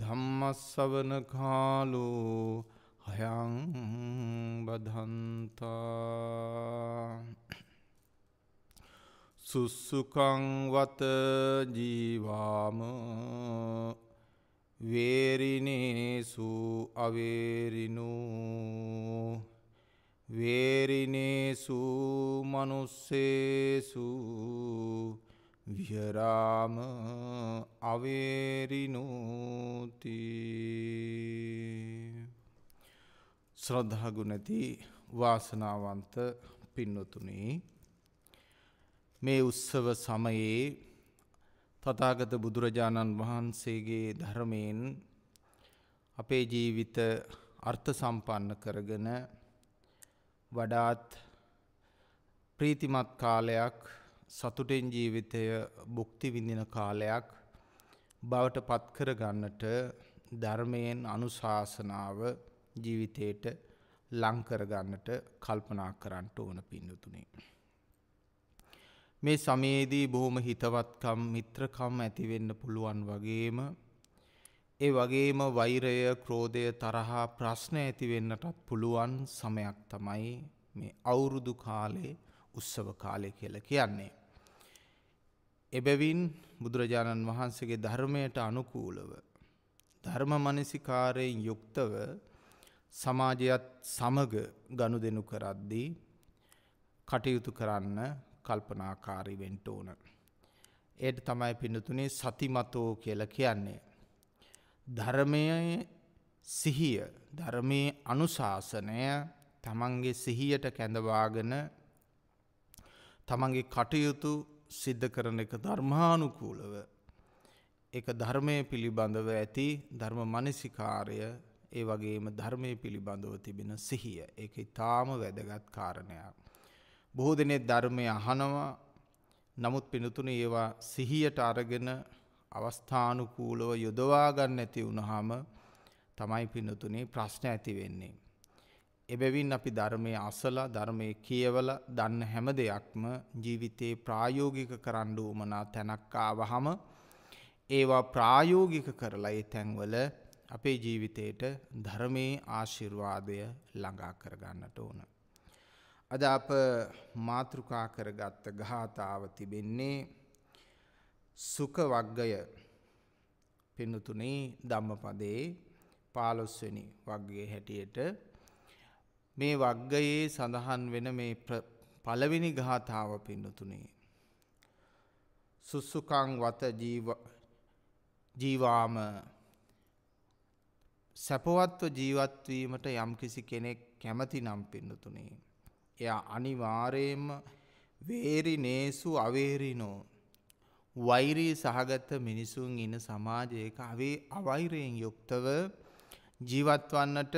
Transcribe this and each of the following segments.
ධම්මස්සවන කාලෝ හයං බදන්තා සුස්සුකං වත ජීවාම වේරිනේසු අවේරිනෝ වේරිනේසු මනුස්සේසු විහරාම අවේරිනූති ශ්‍රද්ධාගුණති වාසනාවන්ත පින්නතුනේ මේ උත්සව සමයේ තථාගත බුදුරජාණන් වහන්සේගේ ධර්මයෙන් අපේ ජීවිත අර්ථ සම්පන්න කරගෙන වඩාත් ප්‍රීතිමත් කාලයක් සතුටෙන් ජීවිතය භුක්ති විඳින කාලයක් බවට පත්කර ගන්නට ධර්මයෙන් අනුශාසනාව ජීවිතයට ලංකර ගන්නට කල්පනා කරන්නට ඕන පින්නතුනේ. මේ සමයේදී බොහොම හිතවත්කම් මිත්‍රකම් ඇති වෙන්න පුළුවන් වගේම ඒ වගේම වෛරය, ක්‍රෝධය, තරහා ප්‍රශ්න ඇති වෙන්නටත් පුළුවන් සමයක් තමයි මේ අවුරුදු කාලේ උත්සව කාලය කියලා කියන්නේ. එබැවින් බුදුරජාණන් වහන්සේගේ ධර්මයට අනුකූලව ධර්ම මනසිකාරයෙන් යුක්තව සමාජයත් සමග ගනුදෙනු කරද්දී කටයුතු කරන්න කල්පනාකාරී වෙන්න ඕන. ඒට තමයි පිඳුතුනේ සතිමතෝ කියලා කියන්නේ. ධර්මයේ සිහිය ධර්මයේ අනුශාසනය තමන්ගේ සිහියට කැඳවාගෙන තමන්ගේ කටයුතු සිද්ධ කරන එක ධර්මානුකූලව එක ධර්මය පිළිබඳව ඇති ධර්ම මනසිකාරය ඒ වගේම ධර්මය පිළිබඳව තිබෙන සිහිය ඒක ඉතාම වැදගත් කාරණයක්. බොහෝ දෙනෙ ධර්මය අහනවා නමුත් පිනතුන ඒවා සිහියට අරගෙන අවස්ථානුකූලව යොදවාගන්න ඇති වුණහම තමයි පිනතුනේ ප්‍රශ්න ඇති වෙන්නේ. එබැවින් අපි ධර්මය අසලා ධර්මය කියවල දන්න හැම දෙයක්ම ජීවිතයේ ප්‍රායෝගික කරණ්ඩු උමනා තැනක්කා වහම ඒවා ප්‍රායෝගික කරලා ඒ තැන්වල අපේ ජීවිතයට ධර්මයේ ආශිර්වාදය ළඟා කරගන්නට ඕන. අද අප මාතෘකා කරගත්ත ගාථාව තිබෙන්නේ සුක වග්ගය පින්නතුනේ ධම්මපදයේ 15 වෙනි වග්ගයේ හැටියට මේ වග්ගයේ සඳහන් වෙන මේ පළවෙනි ගාථාව පින්නතුනේ. සුස්සුකං වත ජීවාම සැපවත්ව ජීවත්වීමට යම්කිසි කෙනෙක් කැමති නම් පින්නතුනේ. එයා අනිවාරයෙන්ම වේරි නේසු අවේරිනෝ. වෛරී සහගත මිනිසුන් ඉන සමාජයක අවේ අවෛරයෙන් යුක්තව ජීවත්වන්නට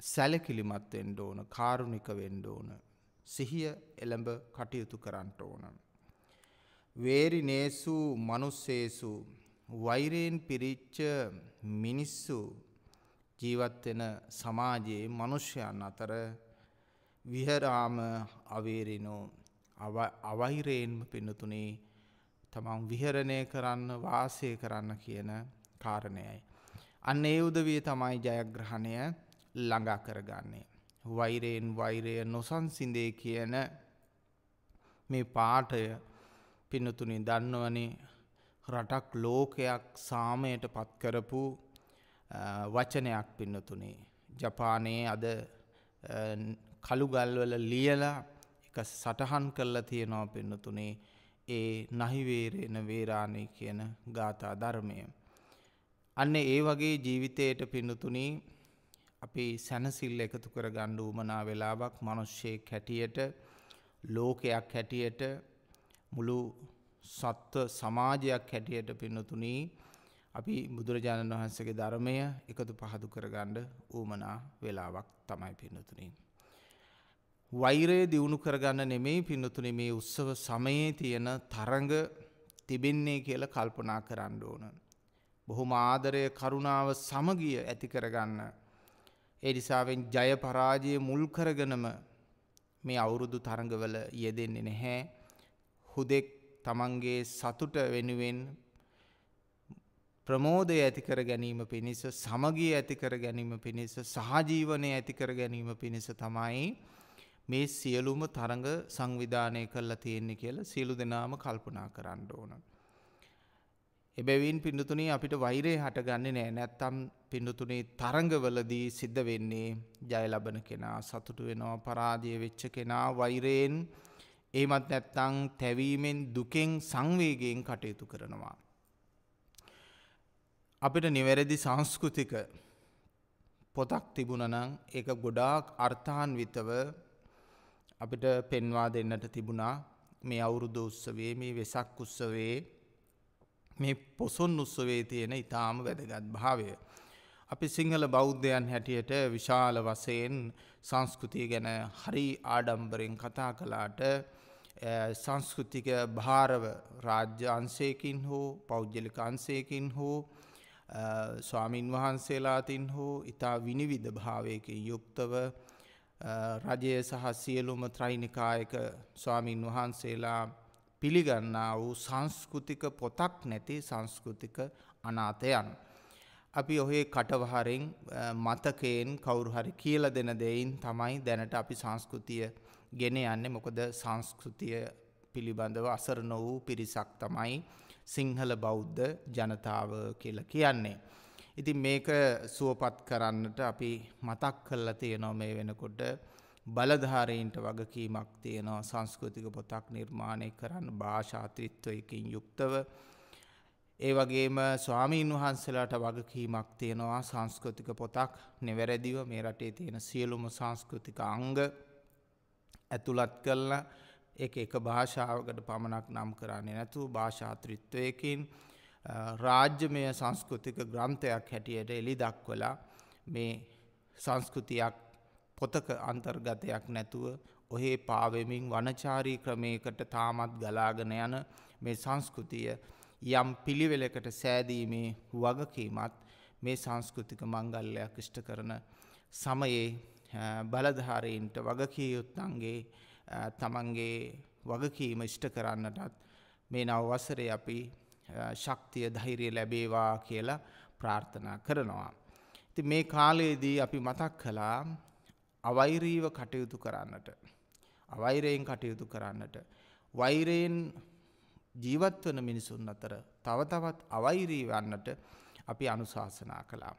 සැලකිලිමත් වෙන්න ඕන, කාරුණික වෙන්න ඕන. සිහිය එළඹ කටයුතු කරන්න ඕන. වේරි නේසු මනුස්සේසු වෛරයෙන් පිරිච්ච මිනිස්සු ජීවත් වෙන සමාජයේ මිනිසයන් අතර විහරාම අවේරිනෝ අවෛරයෙන්ම පින්නතුනේ තමන් විහරණය කරන්න වාසය කරන්න කියන කාරණයයි. අන්න ඒ උදවිය තමයි ජයග්‍රහණය ළඟා කරගන්නේ. වෛරයෙන් වෛරය නොසන්සිදේ කියන මේ පාටය පින්නතුනි දන්නවනේ රටක් ලෝකයක් සාමයට පත්කරපු වචනයක් පින්නතුනේ. ජපානයේ අද කළුගල්වල ලියලා එක සටහන් කරලා තියෙනවා පෙන්නතුනේ ඒ නහිවේරෙන වේරාණේ කියන ගාථා ධර්මය. අන්න ඒ වගේ ජීවිතයට පින්නතුනේ අපේ සැනසිල් එකතු කර ගණ්ඩ උමනා වෙලාවක් මනුෂ්‍යයෙක් හැටියට ලෝකයක් හැටියට මුළු සත්ව සමාජයක් හැටියට පින්නතුනී අපි බුදුරජාණන් වහන්සගේ ධර්මය එකතු පහදු කරගණ්ඩ ඌමනා වෙලාවක් තමයි පින්නතුනින්. වෛරය දියුණු කරගන්න නෙමෙයි පින්නතුන මේ උත්සව සමයේ තියෙන තරඟ තිබෙන්නේ කියල කල්පනා කරන්න ඕන. බොහොම ආදරය කරුණාව සමගිය ඇති කරගන්න එනිසාවෙන් ජය පරාජය මුල් කරගනම මේ අවුරුදු තරඟවල යෙදෙන්නේ නැහැ. හුදෙක් තමන්ගේ සතුට වෙනුවෙන් ප්‍රමෝදය ඇතිකර ගැනීම පිණිස සමගිය ඇතිකර ගැනීම පිණිස සහජීවනය ඇතිකර ගැනීම පිණිස තමයි මේ සියලුම තරඟ සංවිධානය කරලා තියෙන්නේ කියලා සියලු දෙනාම කල්පනා කරන්න ඕන. එබැවින් පිඩුතුනේ අපිට වෛරය හටගන්නේ නෑ නැත්තම් පිඩුතුනේ තරඟවලදී සිද්ධ වෙන්නේ ජය ලබන කෙනා සතුටු වෙනවා පරාජය වෙච්ච කෙනා වෛරයෙන් ඒමත් නැත්තං තැවීමෙන් දුකෙන් සංවේගයෙන් කටයුතු කරනවා. අපිට නිවැරදි සංස්කෘතික පොතක් තිබුණනං එක ගොඩාක් අර්ථාන්විතව අපිට පෙන්වා දෙන්නට තිබුණා මේ අවුරුදු උත්සවේ මේ වෙසක් උත්සවේ මේ පොසොන් උත්සවේ තියෙන ඉතාම වැදගත් භාවය. අපි සිංහල බෞද්ධයන් හැටියට විශාල වසයෙන් සංස්කෘතිය ගැන හරි ආඩම්බරෙන් කතා කලාට සංස්කෘතික භාරව රාජ්‍යන්සයකින් හෝ පෞද්ගලිකන්සයකින් හෝ ස්වාමීන් වහන්සේලාතින් හෝ ඉතා විනිවිධ භාවයකින් යුක්තව රජය සහ සියලුම ත්‍රයිනිකායක ස්වාමීන් වහන්සේලා පිළිගන්නා වූ සංස්කෘතික පොතක් නැති සංස්කෘතික අනාථයන්. අපි ඔහේ කටවහරෙන් මතකයෙන් කවුරුහරි කියල දෙන දෙයින් තමයි දැනට අපි සංස්කෘතිය ගෙන යන්නේ මොකද සංස්කෘතිය පිළිබඳව අසරණ වූ පිරිසක් තමයි සිංහල බෞද්ධ ජනතාව කියල කියන්නේ. ඉතින් මේක සුවපත් කරන්නට අපි මතක් කල්ලා තියනෝ මේ වෙනකොට බලධාරයින්ට වගකීමක් තියෙනවා සංස්කෘතික පොතක් නිර්මාණය කරන්න භාෂාත්‍රිත්වයකින් යුක්තව. ඒ වගේම ස්වාමීන් වහන්සලාට වගකීමක් තියෙනවා සංස්කෘතික පොතක් නිවැරදිව මේ රටේ තියෙන සියලුම සංස්කෘතික අංග ඇතුළත් කරලා එක එක භාෂාවකට පමණක් නම් කරන්නේ නැතු භාෂාත්‍රිත්වයකින් රාජ්‍යමය සංස්කෘතික ග්‍රන්ථයක් හැටියට එලි දක්වලා මේ සංස්කෘතියක් පොතක අන්තර්ගතයක් නැතුව ඔහේ පාවෙමින් වනචාරී ක්‍රමයකට තාමත් ගලාගෙන යන මේ සංස්කෘතිය යම් පිළිවෙලකට සෑදීමේ වගකීමත් මේ සංස්කෘතික මංගල්ලයක් ෂ්ට කරන සමයේ බලධාරයින්ට වගකීයුත්තන්ගේ තමන්ගේ වගකීම ෂ්ට කරන්නටත් මේ නවවසරේ අපි ශක්තිය ධෛරය ලැබේවා කියලා ප්‍රාර්ථනා කරනවා. ති මේ කාලයේදී අපි මතක් කලා අවෛරීව කටයුතු කරන්නට අවෛරයෙන් කටයුතු කරන්නට වෛරයෙන් ජීවත් වන මිනිසුන් අතර තව තවත් අවෛරී වන්නට අපි අනුශාසනා කළා.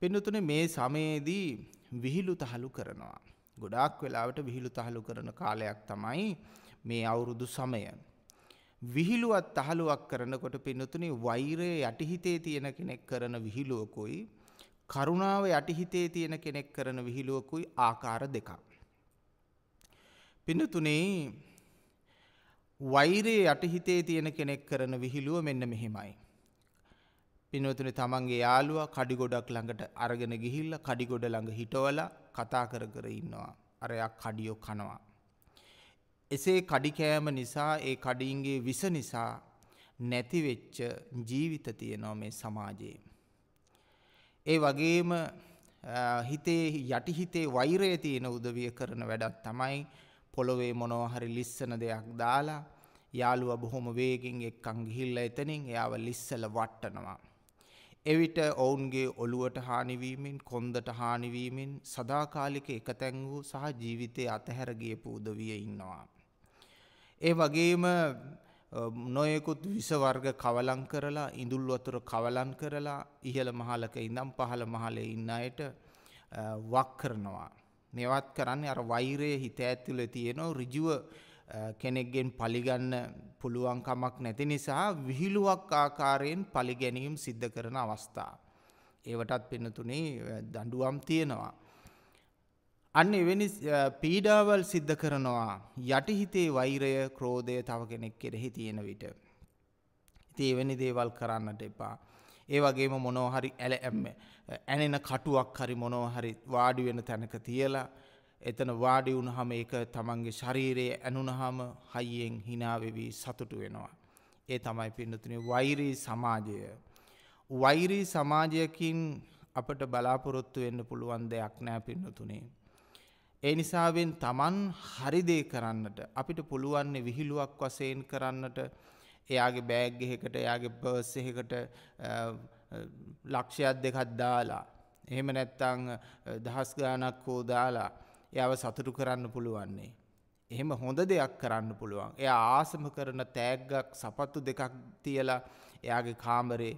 පින්නතුනේ මේ සමයේදී විහිළු තහළු කරනවා. ගොඩාක් වෙලාවට විහිළු තහළු කරන කාලයක් තමයි මේ අවුරුදු සමය. විහිළුවත් තහළුවක් කරනකොට පින්නතුනේ වෛරය යටිහිතේ තියෙන කෙනෙක් කරන විහිළුවකුයි කරුණාව යටිහිතේ තියෙන කෙනෙක් කරන විහිලුවකුයි ආකාර දෙකක්. පිඳතුනේ වෛරයේ යටිහිතේ තියෙන කෙනෙක් කරන විහිලුව මෙන්න මෙහෙමයි. පිනවතුනි තමන්ගේ යාළුවා කඩිගොඩක් ළඟට අරගෙන ගිහිල්ලා කඩිගොඩ ළඟ හිටවලා කතා කර කර ඉන්නවා. අරයා කඩියෝ කනවා. එසේ කඩි කෑම නිසා ඒ කඩින්ගේ විස නිසා නැති වෙච්ච ජීවිත තියෙනවා මේ සමාජයේ. ඒ වගේම හිතේ යටිහිතේ වෛරය තියෙන උදවිය කරන වැඩක් තමයි පොළොවේ මොනවා හරි ලිස්සන දෙයක් දාලා යාළුවා බොහොම වේගෙන් එක්කන් ගිහිල්ලා එතනින් එයාව ලිස්සල වට්ටනවා. එවිට ඔවුන්ගේ ඔළුවට හානිවීමෙන් කොන්දට හානිවීමෙන් සදාකාලික එකතැන් වූ සහ ජීවිතය අතහැරගියපු උදවිය ඉන්නවා. ඒ වගේම නොයෙකුත් විසවර්ග කවලං කරලා ඉඳුල් වතුර කවලන් කරලා ඉහළ මහලක ඉඳම් පහළ මහලේ ඉන්න අයට වක් කරනවා. මෙවත් කරන්නේ අර වෛරය හිත ඇතුළේ තියෙනෝ ඍජුව කෙනෙක්ගෙන් පලිගන්න පුළුවන්කමක් නැති නිසා විහිළුවක් ආකාරයෙන් පලිගැනීම් සිද්ධ කරන අවස්ථා. ඒවටත් පෙනතුනේ දඬුවම් තියෙනවා. අන්න එවැනි පීඩාවල් සිද්ධ කරනවා යටිහිතේ වෛරය ක්‍රෝධය තව කෙනෙක් කෙරෙහි තියෙන විට. ඉතින් එවැනි දේවල් කරන්නට එපා. ඒ වගේම මොනෝ හරි ඇල ඇනෙන කටුවක් හරි මොනෝ හරි වාඩි වෙන තැනක තියලා එතන වාඩි වුණහම ඒක තමන්ගේ ශරීරයේ ඇනුනහම හයියෙන් hina වෙවි සතුටු වෙනවා. ඒ තමයි පින්නතුනේ වෛරී සමාජය. වෛරී සමාජයකින් අපට බලාපොරොත්තු වෙන්න පුළුවන් දෙයක් නෑ පින්නතුනේ. ඒ නිසාවෙන් Taman හරි දේ කරන්නට අපිට පුළුවන් විහිළුවක් වශයෙන් කරන්නට එයාගේ බෑග් එකකට එයාගේ පර්ස් එකකට ලක්ෂයක් දෙකක් දාලා එහෙම නැත්නම් දහස් ගාණක් හෝ දාලා එයාව සතුටු කරන්න පුළුවන්නේ. එහෙම හොඳ දෙයක් කරන්න පුළුවන්. එයා ආසම කරන තෑග්ගක් සපත්තු දෙකක් තියලා එයාගේ කාමරේ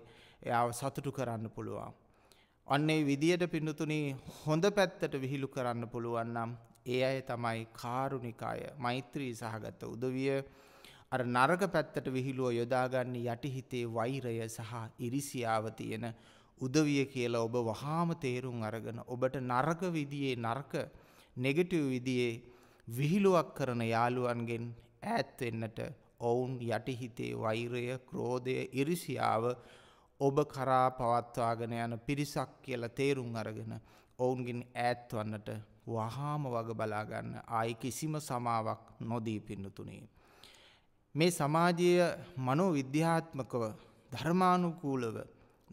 එයාව සතුටු කරන්න පුළුවන්. අන්නේ විදියට පිඳුතුනේ හොඳ පැත්තට විහිළු කරන්න පුළුවන් නම් ඒ අය තමයි කාරුණිකාය මෛත්‍රී සහගත උදවිය අර නරක පැත්තට විහිළුව යොදාගන්නේ යටිහිතේ වෛරය සහ ඉරිසියාව තියෙන උදවිය කියලා ඔබ වහාම තේරුම් අරගෙන ඔබට නරක විදියේ නරක නෙගටිව් විදියේ විහිළුවක් කරන යාළුවන්ගෙන් ඈත් වෙන්නට ඔවුන් යටිහිතේ වෛරය, ක්‍රෝධය, ඉරිසියාව ඔබ කරා පවත්වාගෙන යන පිරිසක් කියලා තේරුම් අරගෙන ඔවුන්ගෙන් ඈත්වන්නට වහාම වග බලාගන්න ආයි කිසිම සමාවක් නොදී පින්නතුනේ. මේ සමාජය මනෝ විද්‍යාත්මකව ධර්මානුකූලව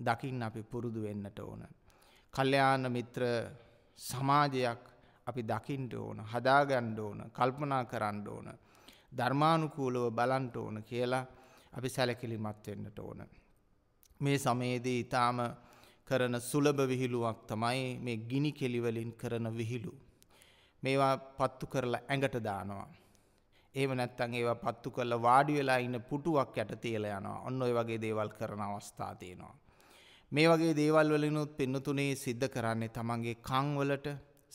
දකිින් අපි පුරුදු වෙන්නට ඕන. කල්්‍යයාන මිත්‍ර සමාජයක් අපි දකිින්ට ඕන හදාගණ්ඩ ඕන කල්පනා කරන්න ඕන ධර්මානුකූලව බලන්ට ඕන කියලා අපි සැලකිලිමත් වෙන්නට ඕන. මේ සමයේදී ඊටාම කරන සුලභ විහිළුවක් තමයි මේ ගිනි කෙලිවලින් කරන විහිළු. මේවා පත්තු කරලා ඇඟට දානවා. එහෙම නැත්නම් ඒවා පත්තු කරලා වාඩි වෙලා ඉන්න පුටුවක් යට තියලා යනවා. ඔන්න ඔය වගේ දේවල් කරන අවස්ථා තියෙනවා. මේ වගේ දේවල් වලිනුත් පින්නතුනේ සිද්ධ කරන්නේ තමන්ගේ කන් වලට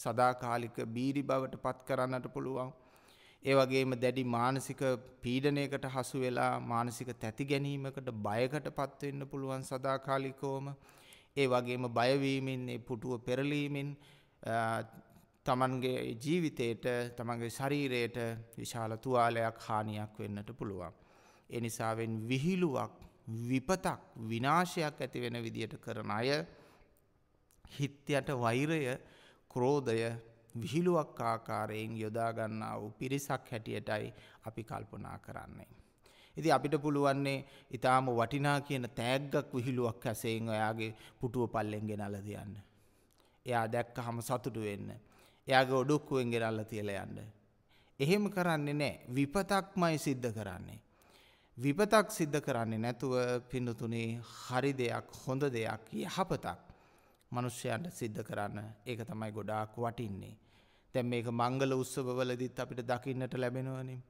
සදාකාලික බීරි බවට පත් කරන්නට පුළුවන්. ඒ වගේම දැඩි මානසික පීඩනයකට හසු වෙලා මානසික තැති ගැනීමකට බයකටපත් වෙන්න පුළුවන් සදාකාලිකවම ඒ වගේම බය වීමෙන් ඒ පුටුව පෙරලීමෙන් තමන්ගේ ජීවිතයට තමන්ගේ ශරීරයට විශාල තුවාලයක් හානියක් වෙන්නට පුළුවන්. ඒ නිසාවෙන් විහිළුවක් විපතක් විනාශයක් ඇති වෙන විදියට කරන අය හිත්යට වෛරය ක්‍රෝධය විහිළුවක් ආකාරයෙන් යොදාගන්නා වූ පිරිසක් හැටියටයි අපි කල්පනා කරන්නේ. ඉති අපිට පුළුවන්නේ ඉතාම වටිනා කියන තෑග්ගක් විහිළුවක් ඇසයෙන් ඔයාගේ පුටුව පල්ලෙන් ගෙනල තියන්න. එයා දැක්ක හම සතුටු වෙන්න. එයාගේ ඔඩුක්කුවෙන් ගෙනල්ල තියල යන්න. එහෙම කරන්නේ නෑ විපතක්මයි සිද්ධ කරන්නේ. විපතක් සිද්ධ කරන්නේ නැතුව පිඳතුනේ හරි දෙයක් හොඳ දෙයක් යහපතක්. මනුෂ්‍යයන්ට සිද්ධ කරන්න ඒක තමයි ගොඩාක් වටින්නේ. තැන් මේක මංගල උත්සවවලදිත් අපිට දකින්නට ලැබෙනවනින්.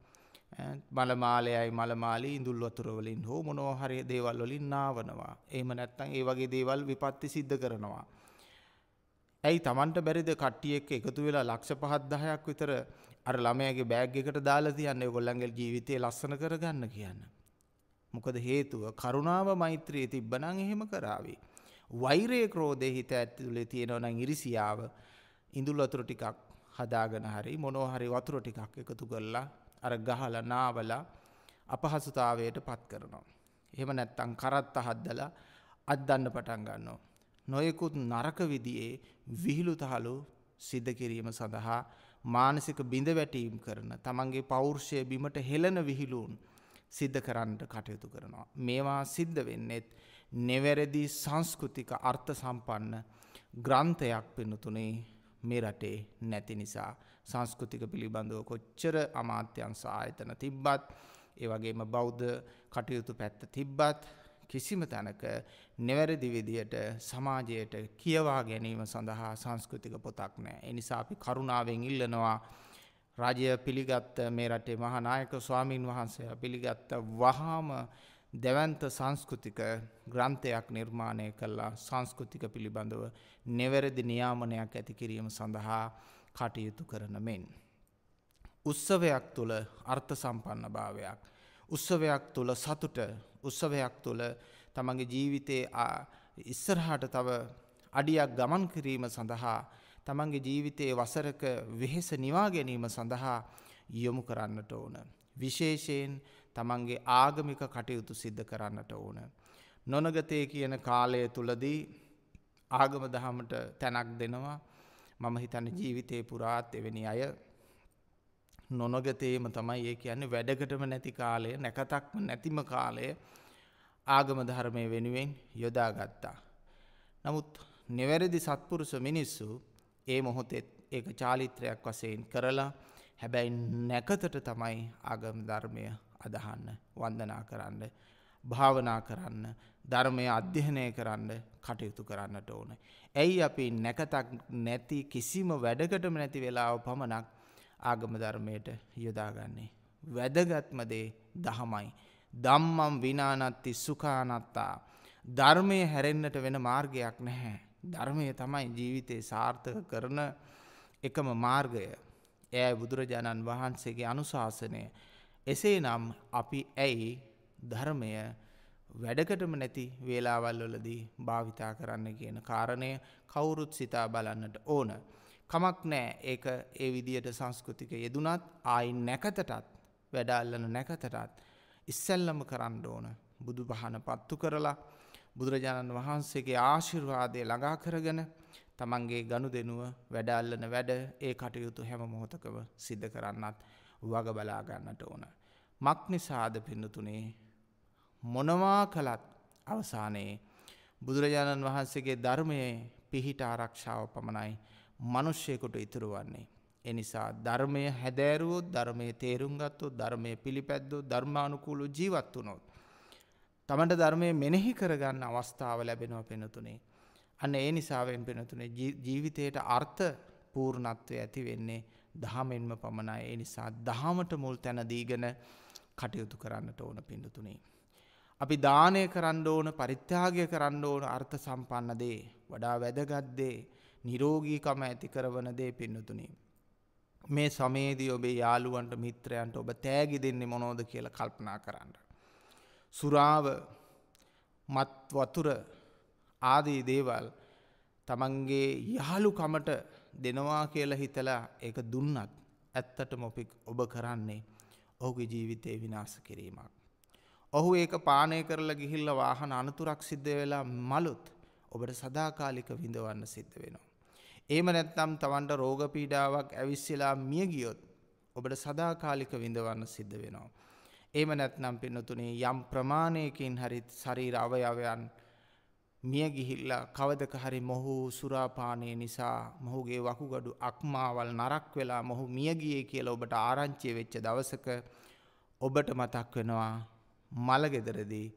මලමාලයයි මලමාලී ඉදුල්වතුරවලින් හෝ මොනෝහරය දේවල්වලින් නාවනවා. ඒම නැත්තං ඒ වගේ දේවල් විපත්ති සිද්ධ කරනවා. ඇයි තමන්ට බැරිද කට්ටියෙක් එකතු වෙලා ලක්ෂ පහත් දහයක් විතර අර ළමයගේ බෑග් එකට දාලා තියන්න ගොල්ලන්ගේ ජීවිතය ලස්සන කරගන්න කියන්න. මොකද හේතුව කරුණාව මෛත්‍රයේ තිබ්බනං එහෙම කරාවේ. වෛරය ක්‍රෝධය හිත ඇතුලේ තියෙනවනම් ඉරිසියාව ඉඳුල් වතුර ටිකක් හදාගෙන හරි මොනෝහරි වතුර ටිකක් එකතු කරලා අර ගහලා නාවලා අපහසුතාවයට පත් කරනවා. එහෙම නැත්තම් කරත්ත හද්දලා අද්දන්න පටන් ගන්නවා. නොයෙකුත් නරක විදියේ විහිළු තහළු සිද්ධ කිරීම සඳහා මානසික බිඳ වැටීම් කරන තමන්ගේ පෞර්ෂය බිමට හෙළන විහිලූන් සිද්ධ කරන්නට කටයුතු කරනවා. මේවා සිද්ධ වෙන්නෙත් නෙවැරදි සංස්කෘතික අර්ථ සම්පන්න ග්‍රන්ථයක් පෙනතුනේ මේ රටේ නැති නිසා සංස්කෘතික පිළිබඳව කොච්චර අමාත්‍යන් සායතන තිබ්බත් ඒවගේම බෞද්ධ කටයුතු පැත්ත තිබ්බත් කිසිම තැනක නෙවැරදි විදියට සමාජයට කියවා ගැනීම සඳහා සංස්කෘතික පොතක් නෑ. එනිසා අපි කරුණාවෙන් ඉල්ලනවා රජය පිළිගත්ත මේ රටේ මහනායක ස්වාමීන් වහන්සේ පිළිගත්ත වහාම දෙවන්ත සංස්කෘතික ග්‍රන්ථයක් නිර්මාණය කල්ලා සංස්කෘතික පිළිබඳව නෙවැරදි නියාමනයක් ඇති කිරීම සඳහා කටයුතු කරන මෙන්. උත්සවයක් තුළ අර්ථ සම්පන්න භාවයක්. උත්සවයක් තුළ සතුට උත්සවයක් තුළ තමගේ ජීවිතයේ ඉස්සරහට තව අඩියක් ගමන් කිරීම සඳහා තමන්ගේ ජීවිතයේ වසරක වෙහෙස නිවා ගැනීම සඳහා යොමු කරන්නට ඕන. විශේෂයෙන් තමන්ගේ ආගමික කටයුතු සිද්ධ කරන්නට ඕන. නොනගතය කියන කාලය තුළදී ආගම දහමට තැනක් දෙනවා මම හිතන ජීවිතය පුරාත් එවැනි අය නොනොගතේම තමයි ඒ කියන්නේ වැඩකටම නැති කාලය නැකතක්ම නැතිම කාලය ආගම ධර්මය වෙනුවෙන් යොදාගත්තා. නමුත් නිවැරදි සත්පුරුෂ මිනිස්සු ඒ මොහොතෙත් ඒක චාලිත්‍රයක් වසයෙන් කරලා හැබැයි නැකතට තමයි ආගම ධර්මය අදහන්න වන්දනා කරන්න භාවනා කරන්න ධර්මය අධ්‍යහනය කරන්න කටයුතු කරන්නට ඕන. ඇයි අපි නැකතක් නැති කිසිම වැඩකටම නැති වෙලාව පමණක් ආගම ධර්මයට යොදාගන්නේ. වැදගත්මදේ දහමයි. දම්මම් විනානත්ති සුකානත්තා. ධර්මය හැරෙන්න්නට වෙන මාර්ගයක් නැහැ. ධර්මය තමයි ජීවිතය සාර්ථක කරන එකම මාර්ගය. ඇය බුදුරජාණන් වහන්සේගේ අනුශාසනය එසේ නම් අපි ඇයි ධර්මය වැඩකටම නැති වේලාවල්වලදී භාවිතා කරන්න කියන කාරණය කවුරුත් සිතා බලන්නට ඕන. කමක් නෑ ඒක ඒ විදියට සංස්කෘතික යෙදුනත් ආයි නැකතටත් වැඩල්ලන නැකතටත් ඉස්සැල්ලම කරන්න ඕන බුදු පහන පත්තු කරලා බුදුරජාණන් වහන්සේගේ ආශිර්වාදය ළඟා කරගෙන තමන්ගේ ගණු දෙනුව වැඩල්ලන වැඩ ඒ කටයුතු හැම මොහොතකව සිද්ධ කරන්නත්. වග බලාගන්නට ඕන. මක්නිසාද පින්නතුනේ මොනවා කළත් අවසානයේ බුදුරජාණන් වහන්සේගේ ධර්මයේ පිහිට ආරක්ෂාව පමණයි මනුෂ්‍යයකුට ඉතුරු වන්නේ. එනිසා ධර්මය හැදෑරුවෝ ධර්මය තේරුම්ගත්තු ධර්මය පිළිපැද්දෝ ධර්මානුකූලු ජීවත් වුණොත්. තමට ධර්මය මෙනෙහි කරගන්න අවස්ථාව ලැබෙනව පෙනතුනේ. අන්න ඒ නිසාවෙන් පෙනතුනේ ජීවිතයට අර්ථ පූර්ණත්වය ඇති වෙන්නේ දහමෙන්ම පමණයි ඒ නිසා දහමට මුල් තැන දීගෙන කටයුතු කරන්නට ඕන පිඩුතුනේ. අපි දානය කරන්න ඕන පරිත්‍යාගය කරන්න ඕන අර්ථ සම්පන්න දේ වඩා වැදගත්දේ නිරෝගීකම ඇති කරවන දේ පින්නතුනේ. මේ සමේදී ඔබේ යාළුවන්ට මිත්‍රයන්ට ඔබ තෑගි දෙන්නේ මොනෝද කියලා කල්පනා කරන්න. සුරාව මත් වතුර ආදී දේවල් තමන්ගේ යහළුකමට දෙනවා කියලා හිතලා ඒක දුන්නත් ඇත්තටම ඔබ කරන්නේ ඔහුගේ ජීවිතේ විනාශ කිරීමක්. ඔහු ඒක පානය කරලා ගිහිල්ලා වාහන අනතුරක් සිද්ධ වෙලා මලුත් ඔබට සදාකාලික විඳවන්න සිද්ධ වෙනවා. එහෙම නැත්නම් තවන්ට රෝග පීඩාවක් ඇවිස්සලා මිය ගියොත් ඔබට සදාකාලික විඳවන්න සිද්ධ වෙනවා. එහෙම නැත්නම් පින්නතුනේ යම් ප්‍රමාණයකින් හරි ශරීර අවයවයන් මිය ගිහිල්ලා කවදක හරි මොහු සුරාපානය නිසා මොහුගේ වකුගඩු අක්මාවල් නරක් වෙලා මොහු මියගියේ කියලා ඔබට ආරංචිය වෙච්ච දවසක ඔබට මතක් වෙනවා මලගෙදරදී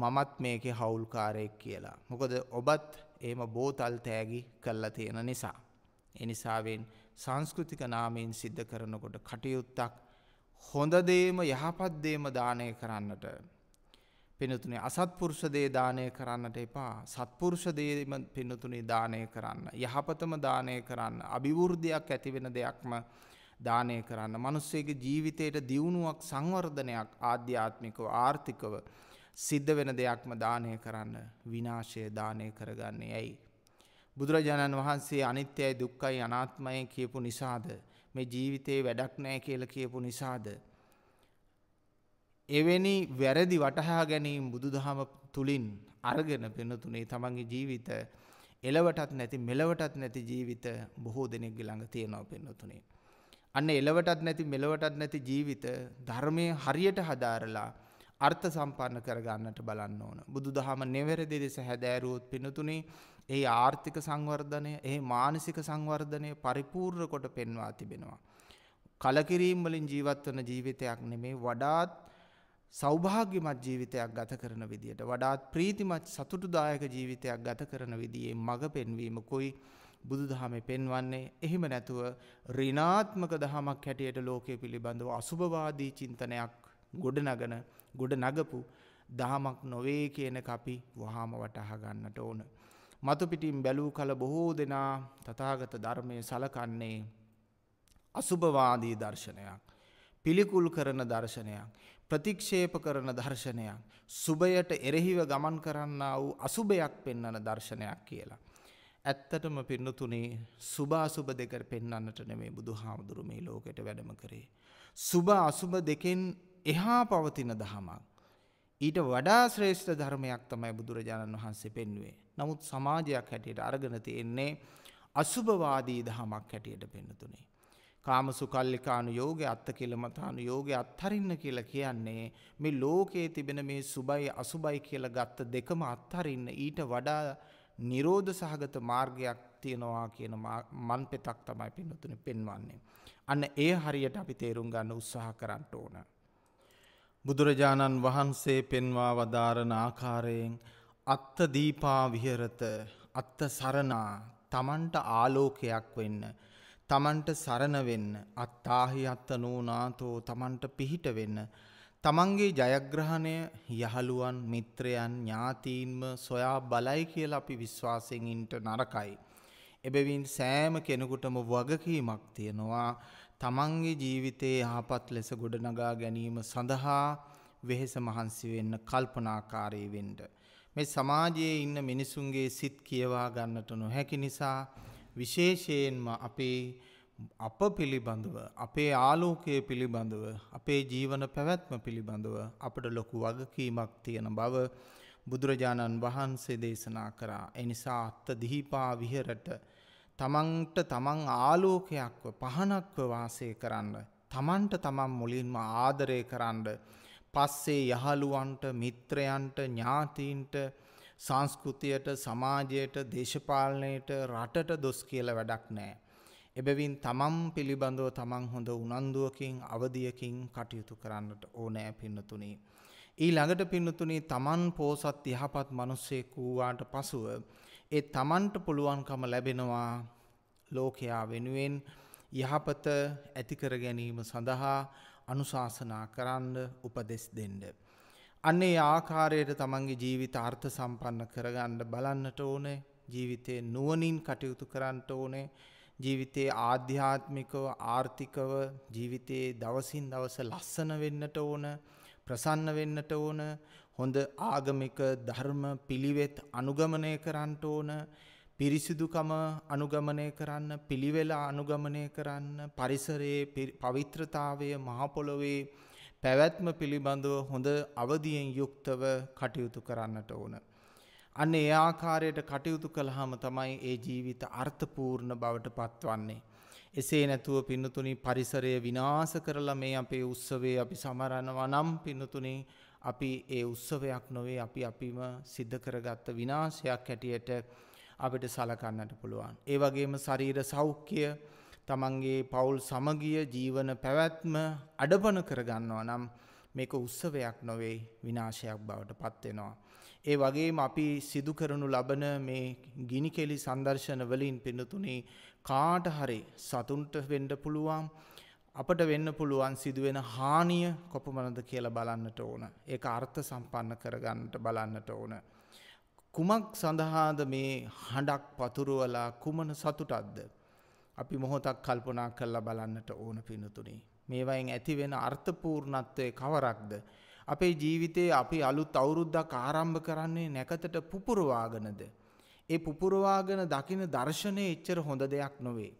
මමත් මේකේ හවුල්කාරයෙක් කියලා. මොකද ඔබත් එහෙම බෝතල් තෑගි කළා තියෙන නිසා. ඒ නිසාවෙන් සංස්කෘතික නාමයෙන් සිද්ධ කරනකොට කටයුත්තක් හොඳ දේම යහපත් දේම දානය කරන්නට පිනතුනේ අසත්පුරුෂ දේ දානය කරන්නට එපා. සත්පුරුෂ දේම පිනතුනේ දානය කරන්න. යහපතම දානය කරන්න. අභිවෘද්ධියක් ඇති වෙන දෙයක්ම දානය කරන්න. මිනිස්සෙගේ ජීවිතයට දියුණුවක් සංවර්ධනයක් ආධ්‍යාත්මිකව ආර්ථිකව සිද්ධ වෙන දෙයක්ම දානය කරන්න විනාශය දානය කරගන්නේ ඇයි. බුදුරජාණන් වහන්සේ අනිත්‍යයි දුක්කයි අනාත්මය කියපු නිසාද. මේ ජීවිතයේ වැඩක් නෑ කියල කියපු නිසාද. එවැනි වැරදි වටහා ගැනීම් බුදුදහම තුළින් අරගෙන පෙනතුනේ තමන්ගේ ජීවිත එලවටත් නැති මෙලවටත් නැති ජීවිත බොහෝ දෙනෙක්ගේ ළඟ තියෙනව පෙන්නතුනේ. අන්න එලවටත් නැති මෙලවටත් නැති ජීවිත ධර්මය හරියට හදාරලා අර්ථ සම්පන්න කරගන්නට බලන්න ඕන. බුදු දහම නෙවැරදි දෙස හැදෑරුවොත් පිනතුනේ ඒ ආර්ථික සංවර්ධනය ඒ මානසික සංවර්ධනය පරිපූර්ණ කොට පෙන්වා තිබෙනවා. කලකිරීම් වලින් ජීවත් වන ජීවිතයක් නෙමේ වඩාත් සෞභාග්‍යමත් ජීවිතයක් ගත කරන විදියට වඩාත් ප්‍රීතිමත් සතුටුදායක ජීවිතයක් ගත කරන විදියේ මඟ පෙන්වීම කොයි බුදුදහමේ පෙන්වන්නේ එහෙම නැතුව ඍණාත්මක දහමක් හැටියට ලෝකය පිළිබඳව අසුභවාදී චින්තනයක් ගොඩනගන ගොඩ නගපු දහමක් නොවේ කියන අපි වහාම වටහා ගන්නට ඕන. මතු පිටින් බැලූ කල බොහෝ දෙනා තථාගත ධර්මයේ සලකන්නේ අසුභවාදී දර්ශනයක්. පිළිකුල් කරන දර්ශනයක්. ප්‍රතික්ෂේප කරන දර්ශනයක්. සුභයට එරෙහිව ගමන් කරන්නා වූ අසුභයක් පෙන්වන දර්ශනයක් කියලා. ඇත්තටම පින්නතුනේ සුභාසුභ දෙක පෙන්වන්නට නෙමේ බුදුහාමුදුරු මේ ලෝකෙට වැඩම කරේ. සුභ අසුභ දෙකෙන් එහා පවතින දහමක්. ඊට වඩා ශ්‍රේෂ්ඨ ධර්මයක් තමයි බුදුරජාණන් වහන්සේ පෙන්වුවේ. නමුත් සමාජයක් හැටියට අරගෙන තියෙන්නේ අසුභවාදී දහමක් හැටියට පෙන්වතුනේ. කාමසුකල්ලිකානු යෝග අත්ත කෙලමතානු යෝග අත්හරින්න කියලා කියන්නේ මේ ලෝකයේ තිබෙන මේ සුබයි අසුබයි කියලා ගත්ත දෙකම අත්හරින්න ඊට වඩා නිරෝධ සහගත මාර්ගයක් තියෙනවා කියන මන් පෙතක් තමයි පින්නතුන පෙන්වන්නේ. අන්න ඒ හරියට අපි තේරුම් ගන්න උත්සාහ කරන්න ඕන. බුදුරජාණන් වහන්සේ පෙන්වා වදාරණ ආකාරයෙන් අත්ත දීපා විහෙරත අත්ත සරණා තමන්ට ආලෝකයක් වෙන්න තමන්ට සරණ වෙන්න අත්තාහි අත්ත නෝනාතෝ තමන්ට පිහිට වෙන්න තමන්ගේ ජයග්‍රහණය යහළුවන් මිත්‍රයන් ඥාතීන්ම සොයා බලයි කියල අපි විශ්වාසයෙන් ඉන්ට නරකයි. එබැවින් සෑම කෙනෙකුටම වගකීමක් තියෙනවා තමන්ගේ ජීවිතයේ යහපත් ලෙස ගොඩනගා ගැනීම සඳහා වෙහෙස මහන්සි වෙන්න කල්පනාකාරී වෙන්ඩ. මේ සමාජයේ ඉන්න මිනිසුන්ගේ සිත් කියවා ගන්නට නොහැකි නිසා විශේෂයෙන්ම අපේ අප පිළිබඳව අපේ ආලෝකය පිළිබඳව අපේ ජීවන පැවැත්ම පිළිබඳව අපට ලොකු වගකීමක් තියෙන බව බුදුරජාණන් වහන්සේ දේශනා කරා එනිසා අත්ත දිහිපා විහරට තමන්ට තමන් ආලෝකයක්ව පහනක්ව වාසය කරන්න තමන්ට තමන් මුලින්ම ආදරය කරන්න පස්සේ යහළුවන්ට මිත්‍රයන්ට ඥාතීන්ට සංස්කෘතියට සමාජයට දේශපාලනයට රටට දොස් කියල වැඩක් නෑ. එබැවින් තමම් පිළිබඳව තමන් හොඳ උනන්දුවකින් අවධියකින් කටයුතු කරන්නට ඕනෑ පින්නතුනි. ඊ ළඟට පින්නතුනි තමන් පෝසත් යහපත් මනුස්සෙක් වූවාට පසුව ඒ තමන්ට පුළුවන්කම ලැබෙනවා ලෝකයා වෙනුවෙන් යහපත ඇතිකර ගැනීම සඳහා අනුශාසනා කරන්න උපදෙස් දෙන්ඩ. අන්නේ ආකාරයට තමන්ගේ ජීවිත අර්ථ සම්පන්න කරගන්න බලන්නට ඕනේ ජීවිතයේ නුවනින් කටයුතු කරන්නට ඕනේ ජීවිතයේ ආධ්‍යාත්මිකව ආර්ථිකව ජීවිතයේ දවසින් දවස ලස්සන වෙන්නට ඕන ප්‍රසන්න වෙන්නට ඕන හොඳ ආගමික ධර්ම පිළිවෙත් අනුගමනය කරන්නට ඕන පිරිසිදුකම අනුගමනය කරන්න පිළිවෙලා අනුගමනය කරන්න පරිසරයේ පවිත්‍රතාවය මහපොළොවේ පැවැත්ම පිළිබඳව හොඳ අවදියෙන් යුක්තව කටයුතු කරන්නට ඕන. අන්න ඒ ආකාරයට කටයුතු කළහම තමයි ඒ ජීවිත අර්ථපූර්ණ බවට පත්වන්නේ. එසේ නැතුව පින්නතුනි පරිසරය විනාශ කරලා මේ අපේ උත්සවයේ අපි සමරනවා නම් පින්නතුනි අපි ඒ උත්සවයක් නොවේ අපි අපිම සිද්ධ කරගත්ත විනාශයක් හැටියට අපිට සලකන්නට පුළුවන්. ඒ වගේම ශරීර සෞඛ්‍ය තමන්ගේ පවුල් සමගිය ජීවන පැවැත්ම අඩපන කරගන්නවා නම් මේක උත්සවයක් නොවේ විනාශයක් බවට පත්වෙනවා. ඒ වගේම අපි සිදු කරනු ලබන මේ ගිනි කෙලි සංදර්ශන වලින් පිඳතුනේ කාට හරි සතුන්ට වෙන්ඩ පුළුවන් අපට වෙන්න පුළුවන් සිදුවෙන හානිය කොපමනද කියලා බලන්නට ඕන. ඒක අර්ථ සම්පන්න කරගන්නට බලන්නට ඕන. කුමක් සඳහාද මේ හඬක් පතුරුවලා කුමන සතුටක්ද අපි මොහොතක් කල්පනා කරලා බලන්නට ඕන පිනතුනේ. මේවයින් ඇතිවෙන අර්ථපූර්ණත්වය කවරක්ද. අපේ ජීවිතයේ අපි අලුත් අවුරුද්දක් ආරම්භ කරන්නේ නැකතට පුපුරවාගෙනද. ඒ පුපුරවාගෙන දකින දර්ශනය එච්චර හොඳ දෙයක් නොවේ.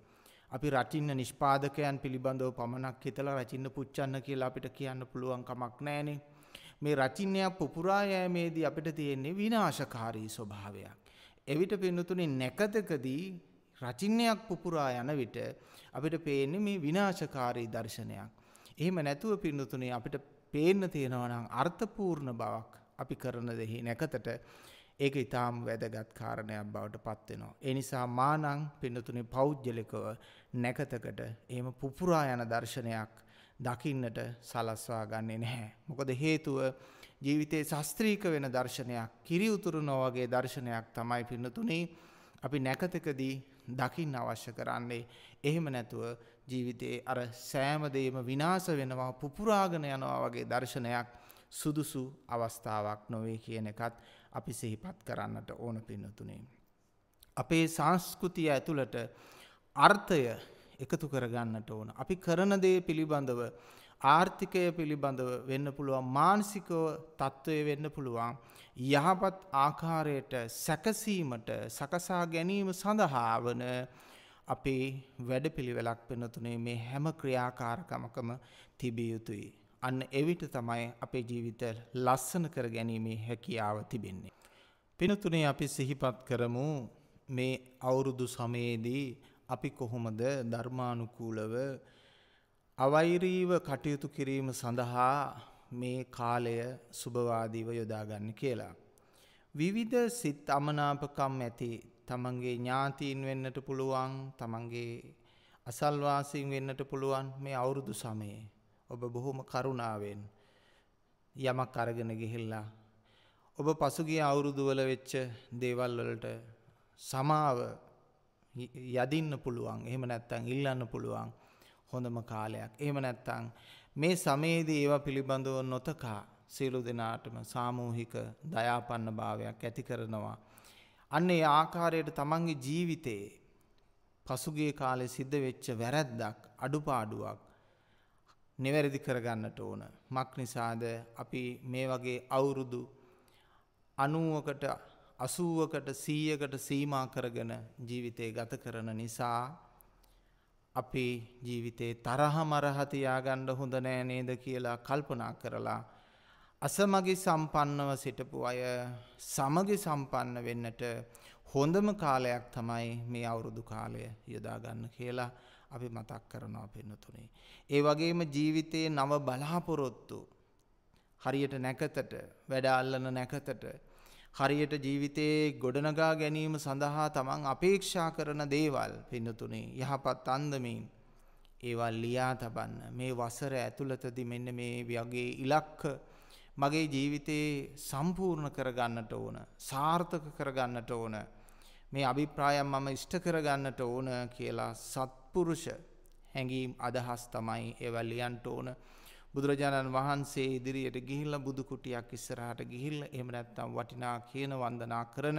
අපි රටින්න නිෂ්පාදකයන් පිළිබඳව පමණක් හිතලා රචින්න පුච්චන්න කියලා අපිට කියන්න පුළුවන් කමක් නෑනේ. මේ රචින්නයක් පුපුරායෑමේදී අපිට තියෙන්නේ විනාශකාරී ස්වභාවයක්. එවිට පින්නතුනේ නැකතකදී රචින්නයක් පුපුරා යන විට අපිට පේන්නේ මේ විනාශකාරී දර්ශනයක්. එහෙම නැතුව පින්නතුනේ අපිට පේන්න තියෙනවා නම් අර්ථපූර්ණ බවක් අපි කරන දෙහි නැකතට ඒක ඉතාම වැදගත් කාරණයක් බවට පත් වෙනවා. ඒ නිසා මානං පින්නතුනේ පෞද්ගලිකව නැකතකට එහෙම පුපුරා යන දර්ශනයක් දකින්නට සලස්වා ගන්නේ නැහැ. මොකද හේතුව ජීවිතේ ශාස්ත්‍රීක වෙන දර්ශනයක්, කිරි උතුරනවා වගේ දර්ශනයක් තමයි පින්නතුනේ අපි නැකතකදී දකින්න අවශ්‍ය කරන්නේ. එහෙම නැතුව ජීවිතයේ අර සෑමදේම විනාස වෙනවා පුපුරාගෙන යනවා වගේ දර්ශනයක් සුදුසු අවස්ථාවක් නොවේ කියන එකත් අපි සිහිපත් කරන්නට ඕන පින්නතුනේ. අපේ සංස්කෘතිය ඇතුළට අර්ථය එකතු කරගන්නට ඕන. අපි කරන දේ පිළිබඳව ආර්ථිකය පිළිබඳව වෙන්න පුළුවන් මානසිකව තත්ත්වය වෙන්න පුළුවන් යහපත් ආකාරයට සැකසීමට සකසා ගැනීම සඳහා වන අපේ වැඩපිළිවෙලක් පෙනතුනේ මේ හැම ක්‍රියාකාරකමකම තිබිය යුතුයි. අන්න එවිට තමයි අපේ ජීවිත ලස්සන කර ගැනීමේ හැකියාව තිබෙන්නේ. පිනතුනේ අපි සිහිපත් කරමු මේ අවුරුදු සමයේදී අපි කොහොමද ධර්මානුකූලව අවෛරීව කටයුතු කිරීම සඳහා මේ කාලය සුභවාදීව යොදාගන්න කියලා. විවිධ සිත් අමනාපකම් ඇති තමන්ගේ ඥාතීන් වෙන්නට පුළුවන් තමන්ගේ අසල්වාසින් වෙන්නට පුළුවන් මේ අවුරුදු සමයේ ඔබ බොහොම කරුණාවෙන් යමක් අරගෙන ගිහිල්ලා ඔබ පසුගිය අවුරුදු වල වෙච්ච දේවල් වලට සමාව යදින්න පුළුවන් එහෙම නැත්නම් ඉල්ලන්න පුළුවන් හොඳම කාලයක්. එහෙම නැත්තං මේ සමයේදී ඒවා පිළිබඳව නොතකා සියලු දෙනාටම සාමූහික දයාපන්න භාවයක් ඇති කරනවා. අන්න ඒ ආකාරයට තමන්ගේ ජීවිතයේ පසුගිය කාලේ සිද්ධ වෙච්ච වැරැද්දක් අඩුපාඩුවක් නිවැරදි කරගන්නට ඕන. මක් නිසාද අපි මේ වගේ අවුරුදු අනුවකට අසුවකට සීයකට සීමා කරගෙන ජීවිතය ගත කරන නිසා අපේ ජීවිතේ තරහ මරහතියාගණ්ඩ හොඳ නෑ නේද කියලා කල්පනා කරලා අසමගි සම්පන්නව සිටපු අය සමගි සම්පන්න වෙන්නට හොඳම කාලයක් තමයි මේ අවුරුදු කාලය යොදාගන්න කියලා අපි මතක් කරනවා පෙන්නතුනේ. ඒ වගේම ජීවිතයේ නව බලාපොරොත්තු හරියට නැකතට වැඩ අල්ලන නැකතට හරියට ජීවිතයේ ගොඩනගා ගැනීම සඳහා තමන් අපේක්ෂා කරන දේවල් පින්නතුනේ යහපත් අන්දමින් ඒවල් ලියා තබන්න මේ වසර ඇතුළතදි මෙන්න මේ වගේ ඉලක්ක මගේ ජීවිතයේ සම්පූර්ණ කරගන්නට ඕන සාර්ථක කරගන්නට ඕන මේ අභිප්‍රායම් මම ඉෂ්ට කරගන්නට ඕන කියලා සත්පුරුෂ හැඟීම් අදහස් තමයි ඒවල් ලියන්ට ඕන බුදුරජාණන් වහන්සේ ඉදිරියට ගිහිල්ල බුදුකුටියක් ඉස්සරහට ගිහිල්ල එම නැත්තම් වටිනා කියන වන්දනා කරන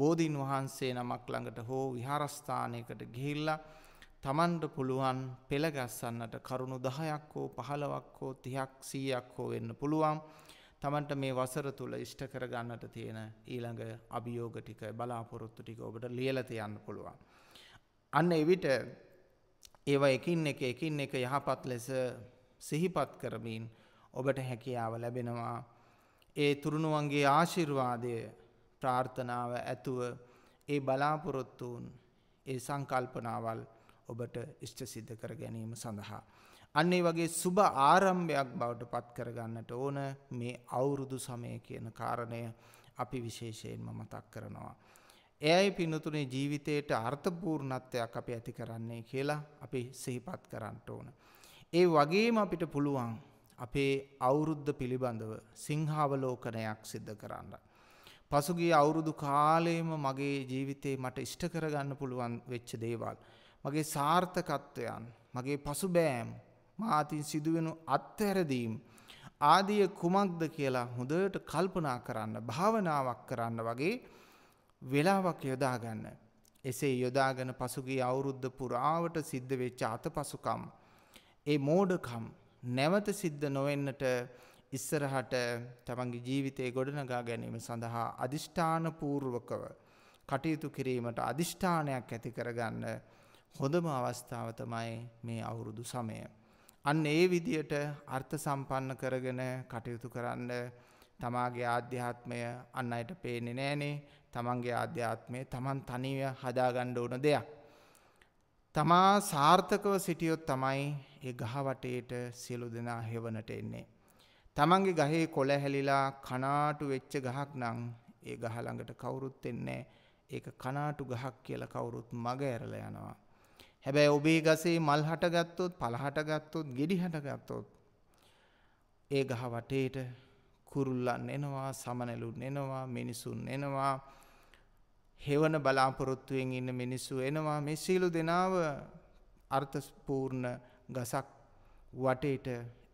බෝධීන් වහන්සේ නමක් ළඟට හෝ විහාරස්ථානයකට ගිහිල්ලා තමන්ට පුළුවන් පෙළගස්සන්නට කරුණු දහයක් හෝ පහළවක් හෝ තියක් සීයක් හෝ වෙන්න පුළුවන්. තමන්ට මේ වසර තුළ ඉෂ්ට කරගන්නට තියෙන ඊළඟ අභියෝග ටික බලාපොරොත්තු ටික ඔබට ලියලත යන්න පුළුවන්. අන්න එවිට ඒව එකින් එක එකින් එක යහපත් ලෙස සිහිපත් කරමින් ඔබට හැකියාව ලැබෙනවා. ඒ තුරුණුවන්ගේ ආශිර්වාදය ප්‍රාර්ථනාව ඇතුව ඒ බලාපොරොත්තුූන් ඒ සංකල්පනාවල් ඔබට ඉෂ්ට සිද්ධ කර ගැනීම සඳහා. අන්නේ වගේ සුබ ආරම්භයක් බවට පත් කරගන්නට ඕන මේ අවුරුදු සමය කියන කාරණය අපි විශේෂයෙන්ම මතක් කරනවා. එයයි පිනතුනේ ජීවිතයට අර්ථපූර්ණත්වයක් අපි ඇති කරන්නේ කියලා අපි සිහිපත් කරන්නට ඕන. ඒ වගේම අපිට පුළුවන් අපේ අවුරුද්ධ පිළිබඳව සිංහාවලෝකනයක් සිද්ධ කරන්න. පසුගිය අවුරුදු කාලයම මගේ ජීවිතේ මට ඉෂ්ට කරගන්න පුළුවන් වෙච්ච දේවල්. මගේ සාර්ථකත්වයන් මගේ පසුබෑම් මාතින් සිදුවෙනු අත්හැරදීම් ආදිය කුමක්ද කියලා හොඳට කල්පනා කරන්න භාවනාවක් කරන්න වගේ වෙලාවක් යොදාගන්න. එසේ යොදාගෙන පසුගේ අවුරුද්ධ පුරාවට සිද්ධ වෙච්ච අත පසුකම්. ඒ මෝඩකම් නැවත සිද්ධ නොවෙන්නට ඉස්සරහට තමන්ගේ ජීවිතය ගොඩනගා ගැනීම සඳහා අධිෂ්ඨානපූර්වකව කටයුතු කිරීමට අධිෂ්ඨානයක් ඇති කරගන්න හොඳම අවස්ථාව තමයි මේ අවුරුදු සමය. අන්න ඒ විදියට අර්ථ සම්පන්න කරගෙන කටයුතු කරන්න තමාගේ ආධ්‍යාත්මය අන්න අයට පේනෙ නෑනේ තමන්ගේ ආධ්‍යාත්මය තමන් තනිව හදාගණ්ඩ ඕන දෙයක්. තමා සාර්ථකව සිටියොත් තමයි ඒ ගහවටේට සියලු දෙනා හෙවනට එන්නේ. තමන්ගේ ගහේ කොළ හැලිලා කනාටු වෙච්ච ගහක් නම් ඒ ගහ ළඟට කවුරුත් එන්නේ ඒක කනාටු ගහක් කියලා කවුරුත් මග ඇරලා යනවා. හැබැයි ඔබේ ගසේ මල් හටගත්තොත් පළ හටගත්තොත් ගෙඩි හටගත්තොත් ඒ ගහ වටේට කුරුල්ලන් එනවා සමනැලුන් එනවා මිනිසුන් එනවා හෙවන බලාපොරොත්තුවෙන් ඉන්න මිනිස්සු එනවා මේ සීලු දෙනාව අර්ථපූර්ණ ගසක් වටේට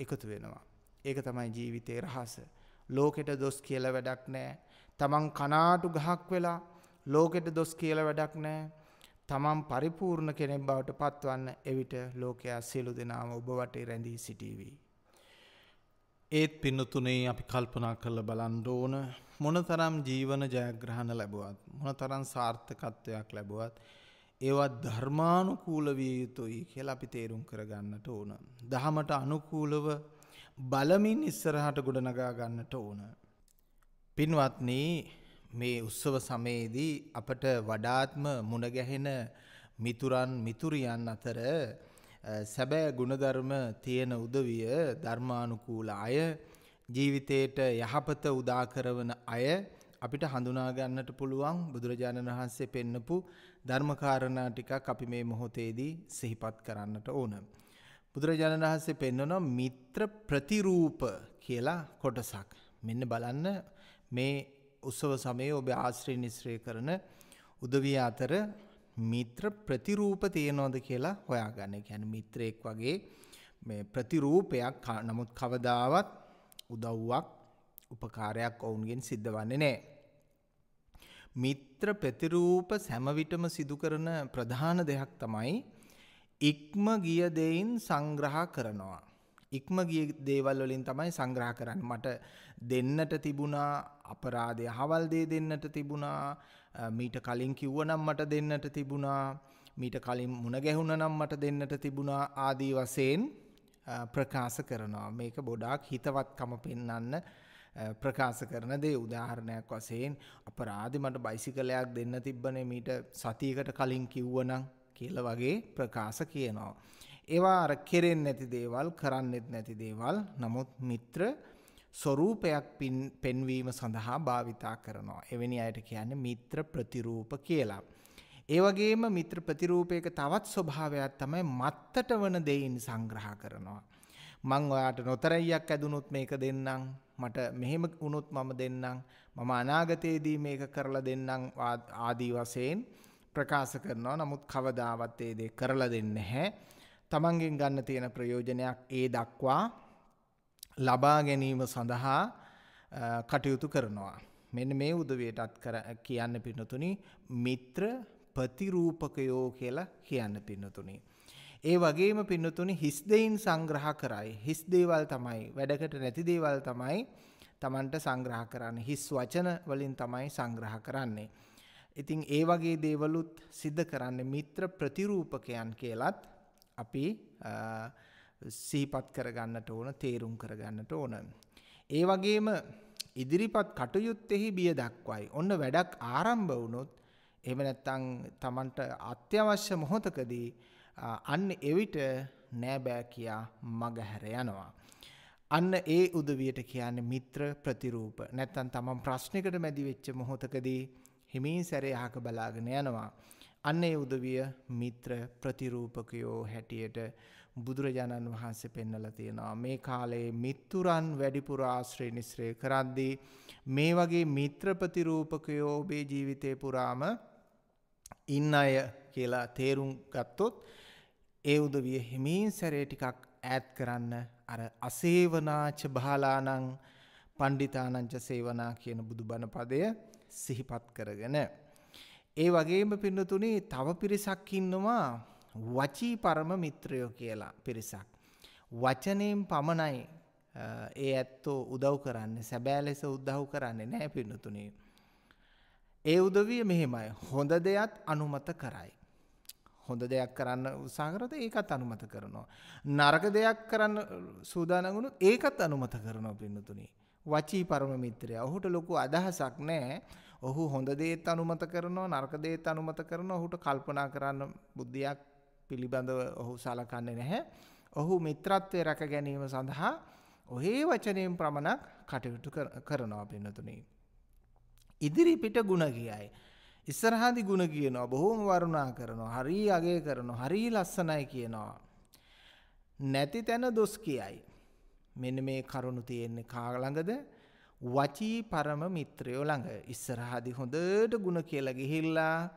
එකතු වෙනවා. ඒක තමයි ජීවිතේ රහස. ලෝකෙට දොස් කියල වැඩක් නෑ. තමන් කනාටු ගහක් වෙලා ලෝකෙට දොස් කියල වැඩක් නෑ. තමන් පරිපූර්ණ කෙනෙක් බවට පත්වන්න එවිට ලෝකයා සියලු දෙනාම ඔබ වටේ රැඳී සිටීවී. ඒත් පින්නතුනේ අපි කල්පනා කරල බලන්ඩෝන මොනතරම් ජීවන ජයග්‍රහණ ලැබුවත් මොනතරම් සාර්ථකත්වයක් ලැබුවත් ඒවත් ධර්මානුකූලවිය යුතුයි කියලා අපි තේරුම් කරගන්නට ඕන. දහමට අනුකූලව බලමින් ඉස්සරහට ගොඩනගා ගන්නට ඕන. පින්වත්නේ මේ උත්සව සමයේදී අපට වඩාත්ම මුණගැහෙන මිතුරන් මිතුරියන් අතර සැබෑ ගුණධර්ම තියෙන උදවිය ධර්මානුකූල අය ජීවිතයට යහපත උදාකරවන අය අපිට හඳුනාගන්නට පුළුවන් බුදුරජාණන් වහන්සේ පෙන්නපු ධර්මකාරණා ටිකක් අපි මේ මොහොතේදී සිහිපත් කරන්නට ඕන. බුදුරජාණන් වහන්සේ පෙන්වන මිත්‍ර ප්‍රතිරූප කියලා කොටසක්. මෙන්න බලන්න මේ උත්සව සමයේ ඔබ ආශ්‍රය නිශ්‍රය කරන උදවිය අතර මිත්‍ර ප්‍රතිරූප තියෙනෝද කියලා හොයාගන්න ගැන මිත්‍රයෙක් වගේ ප්‍රතිරූපයක් නමුත් කවදාවත් උදව්වක් උපකාරයක් ඔවුන්ගෙන් සිද්ධ වන්නේ නෑ. මිත්‍ර ප්‍රතිරූප සැමවිටම සිදුකරන ප්‍රධාන දෙයක් තමයි ඉක්ම ගිය දෙයින් සංග්‍රහ කරනවා. ඉක්ම ගිය දේවල් වලින් තමයි සංග්‍රහ කරන්න මට දෙන්නට තිබුණා අපරාධය හවල් දේ දෙන්නට තිබුණා මීට කලින් කිව්වනම් මට දෙන්නට තිබුණා මීට කලින් මුණ ගැහුණ නම් මට දෙන්නට තිබුණා ආදී වශයෙන් ප්‍රකාශ කරනවා මේක බොඩාක් හිතවත්කම පෙන්වන්න ප්‍රකාශ කරන දේ උදාහරණයක් වශයෙන් අපරාධි මට බයිසිකලයක් දෙන්න තිබ්බනේ මීට සතියකට කලින් කිව්වනම් කියලා වගේ ප්‍රකාශ කියනවා. ඒවා අර කෙරෙන්නේ නැති දේවල් කරන්නෙත් නැති දේවල් නමුත් මිත්‍ර ස්වરૂපයක් පෙන්වීම සඳහා භාවිතා කරනවා. එවැනි අයට කියන්නේ මිත්‍ර ප්‍රතිරූප කියලා. ඒ වගේම මිත්‍ර ප්‍රතිරූපයක තවත් ස්වභාවයක් තමයි මත්තට වන දෙයින් සංග්‍රහ කරනවා. මං ඔයාට නොතරැයියක් ඇදුනොත් මේක දෙන්නම් මට මෙහෙම වුණොත් මම දෙන්නම් මම අනාගතයේදී මේක කරලා දෙන්නම් ආදී වශයෙන් ප්‍රකාශ කරනවා. නමුත් කවදාවත් ඒ දේ කරලා දෙන්නේ නැහැ. තමන්ගෙන් ගන්න තියෙන ප්‍රයෝජනයක් ඒ දක්වා ලබා ගැනීම සඳහා කටයුතු කරනවා. මෙන්න මේ උදවයටත් කියන්න පින්නතුනි මිත්‍ර ප්‍රතිරූපකයෝ කියලා කියන්න පින්නතුනි. ඒ වගේම පින්නතුනි හිස්දයින් සංග්‍රහ කරයි. හිස් දේවල් තමයි වැඩකට නැති දේවල් තමයි තමන්ට සංග්‍රහ කරන්න. හිස් වචන වලින් තමයි සංග්‍රහ කරන්නේ. ඉතින් ඒ වගේ දේවලුත් සිද්ධ කරන්න මිත්‍ර ප්‍රතිරූපකයන් කියලත් අපි සීපත් කරගන්නට ඕන තේරුම් කරගන්නට ඕන. ඒ වගේම ඉදිරිපත් කටයුත්තෙහි බිය දක්වයි. ඔන්න වැඩක් ආරම්භ වුණොත් එහෙම නැත්නම් Tamanට අත්‍යවශ්‍ය මොහොතකදී අන්න එවිට නෑ බෑ කියා මගහැර යනවා. අන්න ඒ උදවියට කියන්නේ මිත්‍ර ප්‍රතිරූප. නැත්නම් Taman ප්‍රශ්නයකට මැදි වෙච්ච මොහොතකදී හිමින් සැරේ අහක බලාගෙන යනවා. අන්න ඒ උදවිය මිත්‍ර ප්‍රතිරූපකයෝ හැටියට බුදුරජාණන් වහන්සේ පෙන්නලා තියෙනවා මේ කාලේ මිත්තුරන් වැඩිපුර ආශ්‍රය නිස්ශ්‍රය කරද්දී මේ වගේ මිත්‍ර ප්‍රතිරූපකයෝ ඔබේ ජීවිතේ පුරාම ඉන්න අය කියලා තේරුම් ගත්තොත් ඒ උදවිය හිමීන් සැරේ ටිකක් ඈත් කරන්න අර අසේවනාච බාලානං පණ්ඩිතානංච සේවනා කියන බුදුබණ පදය සිහිපත් කරගෙන ඒ වගේම පින්නතුනේ තව පිරිසක් ඉන්නවා වචී පරම මිත්‍රයෝ කියලා පිරිසක්. වචනයෙන් පමණයි ඒ ඇත්තෝ උදව් කරන්නේ සැබෑ ලෙස උදව් කරන්නේ නෑ පින්නතුනේ. ඒ උදවිය මෙහෙමයි හොඳ දෙයත් අනුමත කරයි. හොඳ දෙයක් කරන්න උසාකරත ඒකත් අනුමත කරනවා. නරක දෙයක් කරන්න සූදානගුණු ඒකත් අනුමත කරනවා පින්නතුනේ. වචී පරම මිත්‍රය ඔහුට ලොකු අදහසක් නෑ ඔහු හොඳ දේත් අනුමත කරනවා නරක දේත් අනුමත කරනවා ඔහුට කල්පනා කරන්න බුද්ධියක් පිළිබඳව ඔහු සලකන්නේ නැහැ. ඔහු මිත්‍රත්වයේ රැක ගැනීම සඳහා ඔහේ වචනයෙන් ප්‍රමණක් කටයුතු කරනවා පින්නතුනේ. ඉදිරි පිට ಗುಣ කියයි. ඉස්සරහාදි ಗುಣ කියනවා බොහොම වර්ණනා කරනවා හරි අගය කරනවා හරි ලස්සනයි කියනවා නැති තැන දොස් කියයි මෙන්න මේ කරුණු තියෙන්නේ කාග ළඟද වචී පරම මිත්‍රයෝ ළඟ ඉස්සරහදි හොඳට ගුණ කියලා ගිහිල්ලා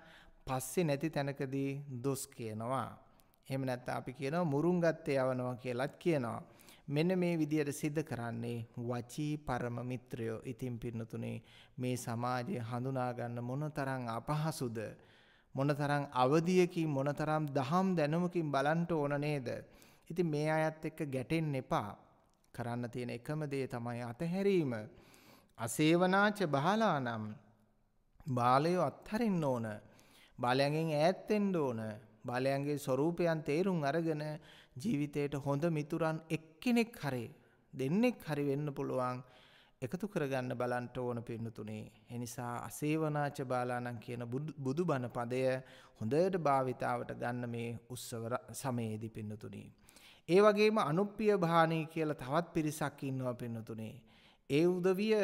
පස්සේ නැති තැනකදී දොස් කියනවා. එහෙම නැත්නම් අපි කියනවා මුරුංගත්තේ යවනවා කියලාත් කියනවා. මෙන්න මේ විදියට සිද්ධ කරන්නේ වචී පරම මිත්‍රයෝ. ඉතින් පින්නතුනේ මේ සමාජය හඳුනා ගන්න මොනතරම් අපහසුද? මොනතරම් අවදියකින් මොනතරම් දහම් දැනුමකින් බලන්න ඕන නේද? ඉතින් මේ අයත් එක්ක ගැටෙන්න එපා. කරන්න තියෙන එකම දේ තමයි අතහැරීම. අසේවනාච බාලානම් බාලයෝ අත්හරින්න ඕන. බාලයන්ගෙන් ඈත් වෙන්න ඕන. බාලයන්ගේ ස්වરૂපයන් තේරුම් අරගෙන ජීවිතයට හොඳ මිතුරන් එක්කෙනෙක් හරි දෙන්නෙක් හරි වෙන්න පුළුවන්. එකතු කරගන්න බලන්ට ඕන පින්නතුනේ. එනිසා අසේවනාච බාලානම් කියන බුදු බණ පදය හොඳයට භාවිතාවට ගන්න මේ උත්සව සමයේදී පින්නතුනේ. ඒ වගේම අනුප්පිය භානී කියලා තවත් පිරිසක් ඉන්නවා පින්නතුනේ. ඒ උදවිය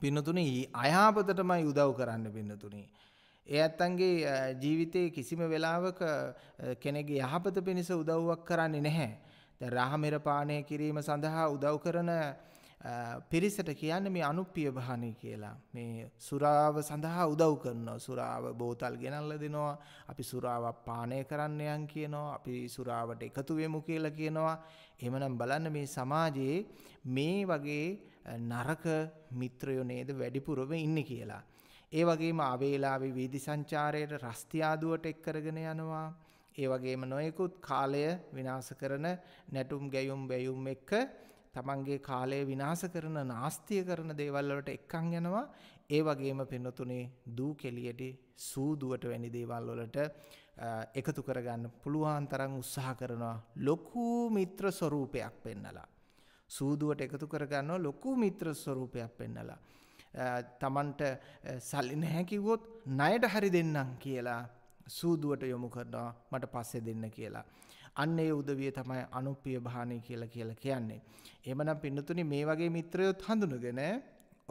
පින්නතුනි අයහපතටමයි උදව් කරන්න පින්නතුනි. ඒ ඇත්තන්ගේ ජීවිතයේ කිසිම වෙලාවක කෙනෙගේ යහපත පිණිස උදව්වක් කරන්නේ නැහැ. දැන් රාහමෙර පානය කිරීම සඳහා උදව් කරන පිරිසට කියන්න මේ අනුප්පිය භානය කියලා මේ සුරාව සඳහා උදව් කරනවා සුරාව බෝතල් ගෙනල්ල දෙනවා අපි සුරාව පානය කරන්නයන් කියනවා අපි සුරාවට එකතුවෙමු කියලා කියනවා එමනම් බලන්න මේ සමාජයේ මේ වගේ නරක මිත්‍රයෝ නේද වැඩිපුරම ඉන්න කියලා. ඒ වගේම අවේලාවේ වීදි සංචාරයට රස්තියාදුවට එක් කරගෙන යනවා ඒ වගේම නොයෙකුත් කාලය විනාශ කරන නැටුම් ගැයුම් බැයුම් එක්ක තමන්ගේ කාලය විනාස කරන නාස්තිය කරන දේවල්වලට එක්කං යනවා ඒ වගේම පෙන්නතුනේ දූ කෙලියට සූදුවට වැනි දේවල්වලට එකතු කරගන්න පුළුවන් තරම් උත්සාහ කරනවා ලොකු මිත්‍ර ස්වරූපයක් පෙන්නලා. සූදුවට එකතු කරගන්නවා ලොකු මිත්‍ර ස්වරූපයක් පෙන්නලා. තමන්ට සල්ලි නැහැ කිව්වොත් ණයට හරි දෙන්නම් කියලා සූදුවට යොමු කරනවා මට පස්සේ දෙන්න කියලා. අන්න ඒ උදවිය තමයි අනුප්‍රිය භාණය කියලා කියලා කියන්නේ. එහෙමනම් පින්නතුනි මේ වගේ මිත්‍රයොත් හඳුනගෙන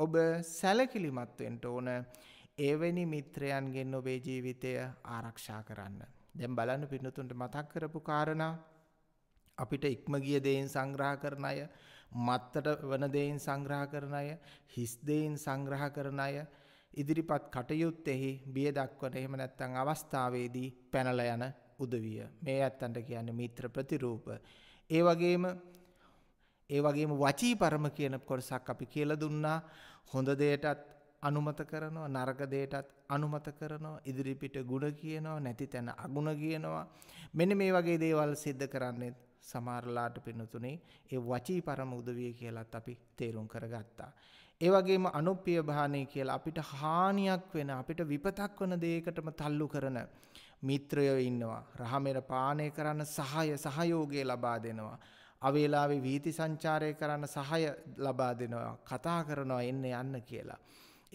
ඔබ සැලකිලිමත් වෙන්න ඕන. එවැනි මිත්‍රයන්ගෙන් ඔබේ ජීවිතය ආරක්ෂා කරන්න. දැන් බලන්න පින්නතුන්ට මතක් කරපු කාරණා අපිට ඉක්ම ගිය දෙයින් සංග්‍රහ කරන අය, මත්තට වන දෙයින් සංග්‍රහ කරන අය, හිස් දෙයින් සංග්‍රහ කරන අය, ඉදිරිපත් කටයුත්තෙහි බිය දක්වන එහෙම නැත්නම් අවස්ථාවේදී පැනලා යන උදවිය මේ ඇත්තන්ට කියන්න මිත්‍ර ප්‍රතිරූප. ඒ වගේම ඒ වගේම වචී පරම කියන කොටසක් අපි කියල දුන්නා හොඳ දේටත් අනුමත කරනවා නරකදයටත් අනුමත කරනවා ඉදිරිපිට ගුණ කියනවා නැති තැන අගුණ කියනවා. මෙන මේ වගේ දේවල් සිද්ධ කරන්නේ සමාරලාට පිනතුනේ ඒ වචී පරම උදවිය කියලත් අපි තේරුම් කරගත්තා. ඒවගේම අනුප්‍රිය භානය කියලා අපිට හානියක් වෙන අපිට විපතක් වන දේකටම තල්ලු කරන මිත්‍රයෝ ඉන්නවා. රහමෙර පානය කරන්න සහය සහයෝගය ලබා දෙනවා. අවේලාවේ වීති සංචාරය කරන්න සහය ලබා දෙනවා. කතා කරනවා එන්න යන්න කියලා.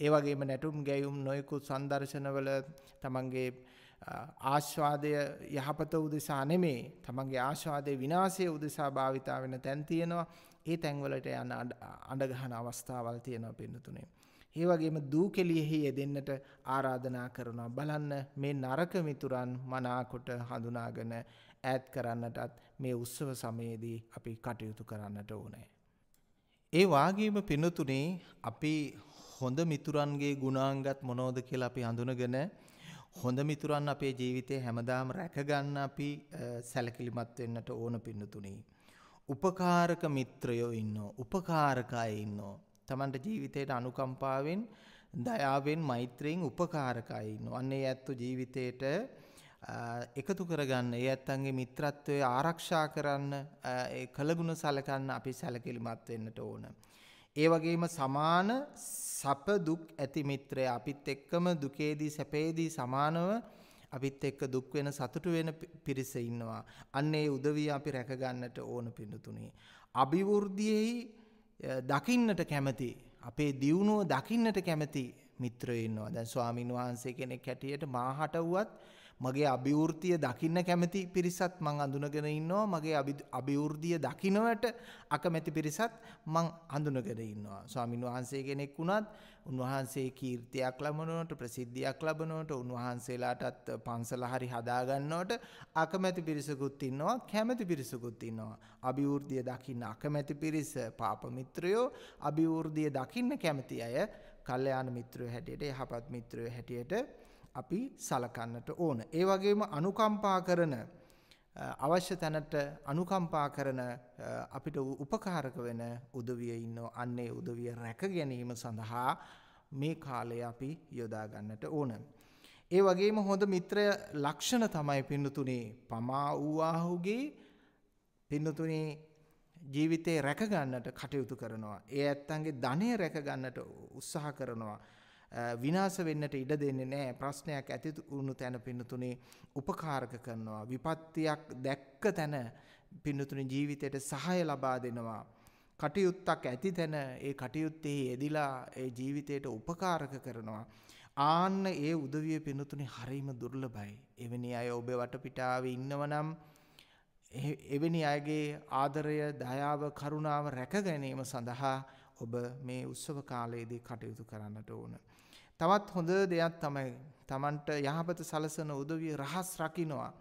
ඒ වගේම නැටුම් ගැයුම් නොයෙකුත් සංදර්ශනවල තමන්ගේ ආශ්වාදය යහපත උදෙසා නෙමේ තමන්ගේ ආශ්වාදය විනාශය උදෙසා භාවිතා වෙන තැන් තියෙනවා ඒ තැන්වලට යන අඩගහන අවස්ථාවල් තියෙනවා පින්නතුනේ. ඒ වගේම දූ කෙලියෙහි යෙදෙන්නට ආරාධනා කරනවා. බලන්න මේ නරක මිතුරන් මනාකොට හඳුනාගෙන ඈත් කරන්නටත් මේ උත්සව සමයේදී අපි කටයුතු කරන්නට ඕනේ. ඒ වාගේම පිනතුනේ අපි හොඳ මිතුරන්ගේ ගුණාංගත් මොනෝද කියලා අපි හඳුනගෙන හොඳ මිතුරන් අපේ ජීවිතේ හැමදාම රැකගන්න අපි සැලකිලිමත් වෙන්නට ඕන පින්නතුනේ. උපකාරක මිත්‍රයෝ ඉන්නෝ උපකාරකය ඉන්නෝ තමන්ට ජීවිතයට අනුකම්පාවෙන් දයාවෙන් මෛත්‍රයෙන් උපකාරකයි ඉන්නවා. අන්න ඒ ඇත්තු ජීවිතයට එකතු කරගන්න, ඒ ඇත්තන්ගේ මිත්‍රත්වය ආරක්ෂා කරන්න, ඒ කළගුණ සැලකන්න අපි සැලකිලිමත් වෙන්නට ඕන. ඒ වගේම සමාන සැප දුක් ඇති මිත්‍රය අපිත් එක්කම දුකේදී සැපේදී සමානව අපිත් එක්ක දුක් වෙන සතුටු වෙන පිරිස ඉන්නවා. අන්න ඒ උදවිය අපි රැක ගන්නට ඕන පිඳුතුනේ. අභිවෘද්ධියේ දකින්නට කැමති අපේ දියුණුව දකින්නට කැමති මිත්‍රයන්නවා දැන් ස්වාමීන් වහන්සේ කෙනෙක් හැටියට මාහට වුවත් මගේ අභිවෘතිය දකින්න කැමති පිරිසත් මං අඳුනගෙන ඉන්නවා මගේ අභිවෘද්ධිය දකිනවට අකමැති පිරිසත් මං අඳුනගෙන ඉන්නවා. ස්වාමින් වහන්සේ කෙනෙක් වුණත් උන්වහන්සේ කීර්තියක් ලබනවට ප්‍රසිද්ධියක් ලබනවට උන්වහන්සේලාටත් පන්සල හරි හදාගන්නවට අකමැති පිරිසකුත් ඉන්නවා කැමැති පිරිසකුත් ඉන්නවා අභිවෘද්ධිය දකින්න අකමැති පිරිස පාපමිත්‍රයෝ අභිවෘද්ධිය දකින්න කැමති අය කල්යාණ මිත්‍රයෝ හැටියට යහපත් මිත්‍රයෝ හැටියට අපි සලකන්නට ඕන. ඒ වගේම අනුකම්පා කරන අවශ්‍ය තැනට අනුකම්පා කරන අපිට උපකාරක වෙන උදවිය ඉන්නෝ අන්නේ උදවිය රැක ගැනීම සඳහා මේ කාලය අපි යොදා ගන්නට ඕන. ඒ වගේම හොඳ මිත්‍රය ලක්ෂණ තමයි පින්නතුනේ පමා වූවාහුගේ පින්නතුනේ ජීවිතේ රැකගන්නට කටයුතු කරනවා. ඒ ඇත්තන්ගේ ධනය රැකගන්නට උත්සාහ කරනවා. විනාස වෙන්නට ඉඩ දෙන්නේ නෑ ප්‍රශ්නයක් ඇති වුණු තැන පින්නතුනේ උපකාරක කරනවා විපත්තියක් දැක්ක තැන පින්නතුනේ ජීවිතයට සහාය ලබා දෙනවා කටයුත්තක් ඇති තැන ඒ කටයුත්තේ යෙදිලා ඒ ජීවිතයට උපකාරක කරනවා ආන්න ඒ උදවිය පින්නතුනේ හරීම දුර්ලභයි එවැනි අය ඔබේ වටපිටාවේ ඉන්නවනම් එවැනි අයගේ ආදරය දයාව කරුණාව රැක ගැනීම සඳහා ඔබ මේ උත්සව කාලයේදී කටයුතු කරන්නට ඕන. තවත් හොඳ දෙයක් තමයි Tamanට යහපත සලසන උදවිය රහස් රකින්නවා.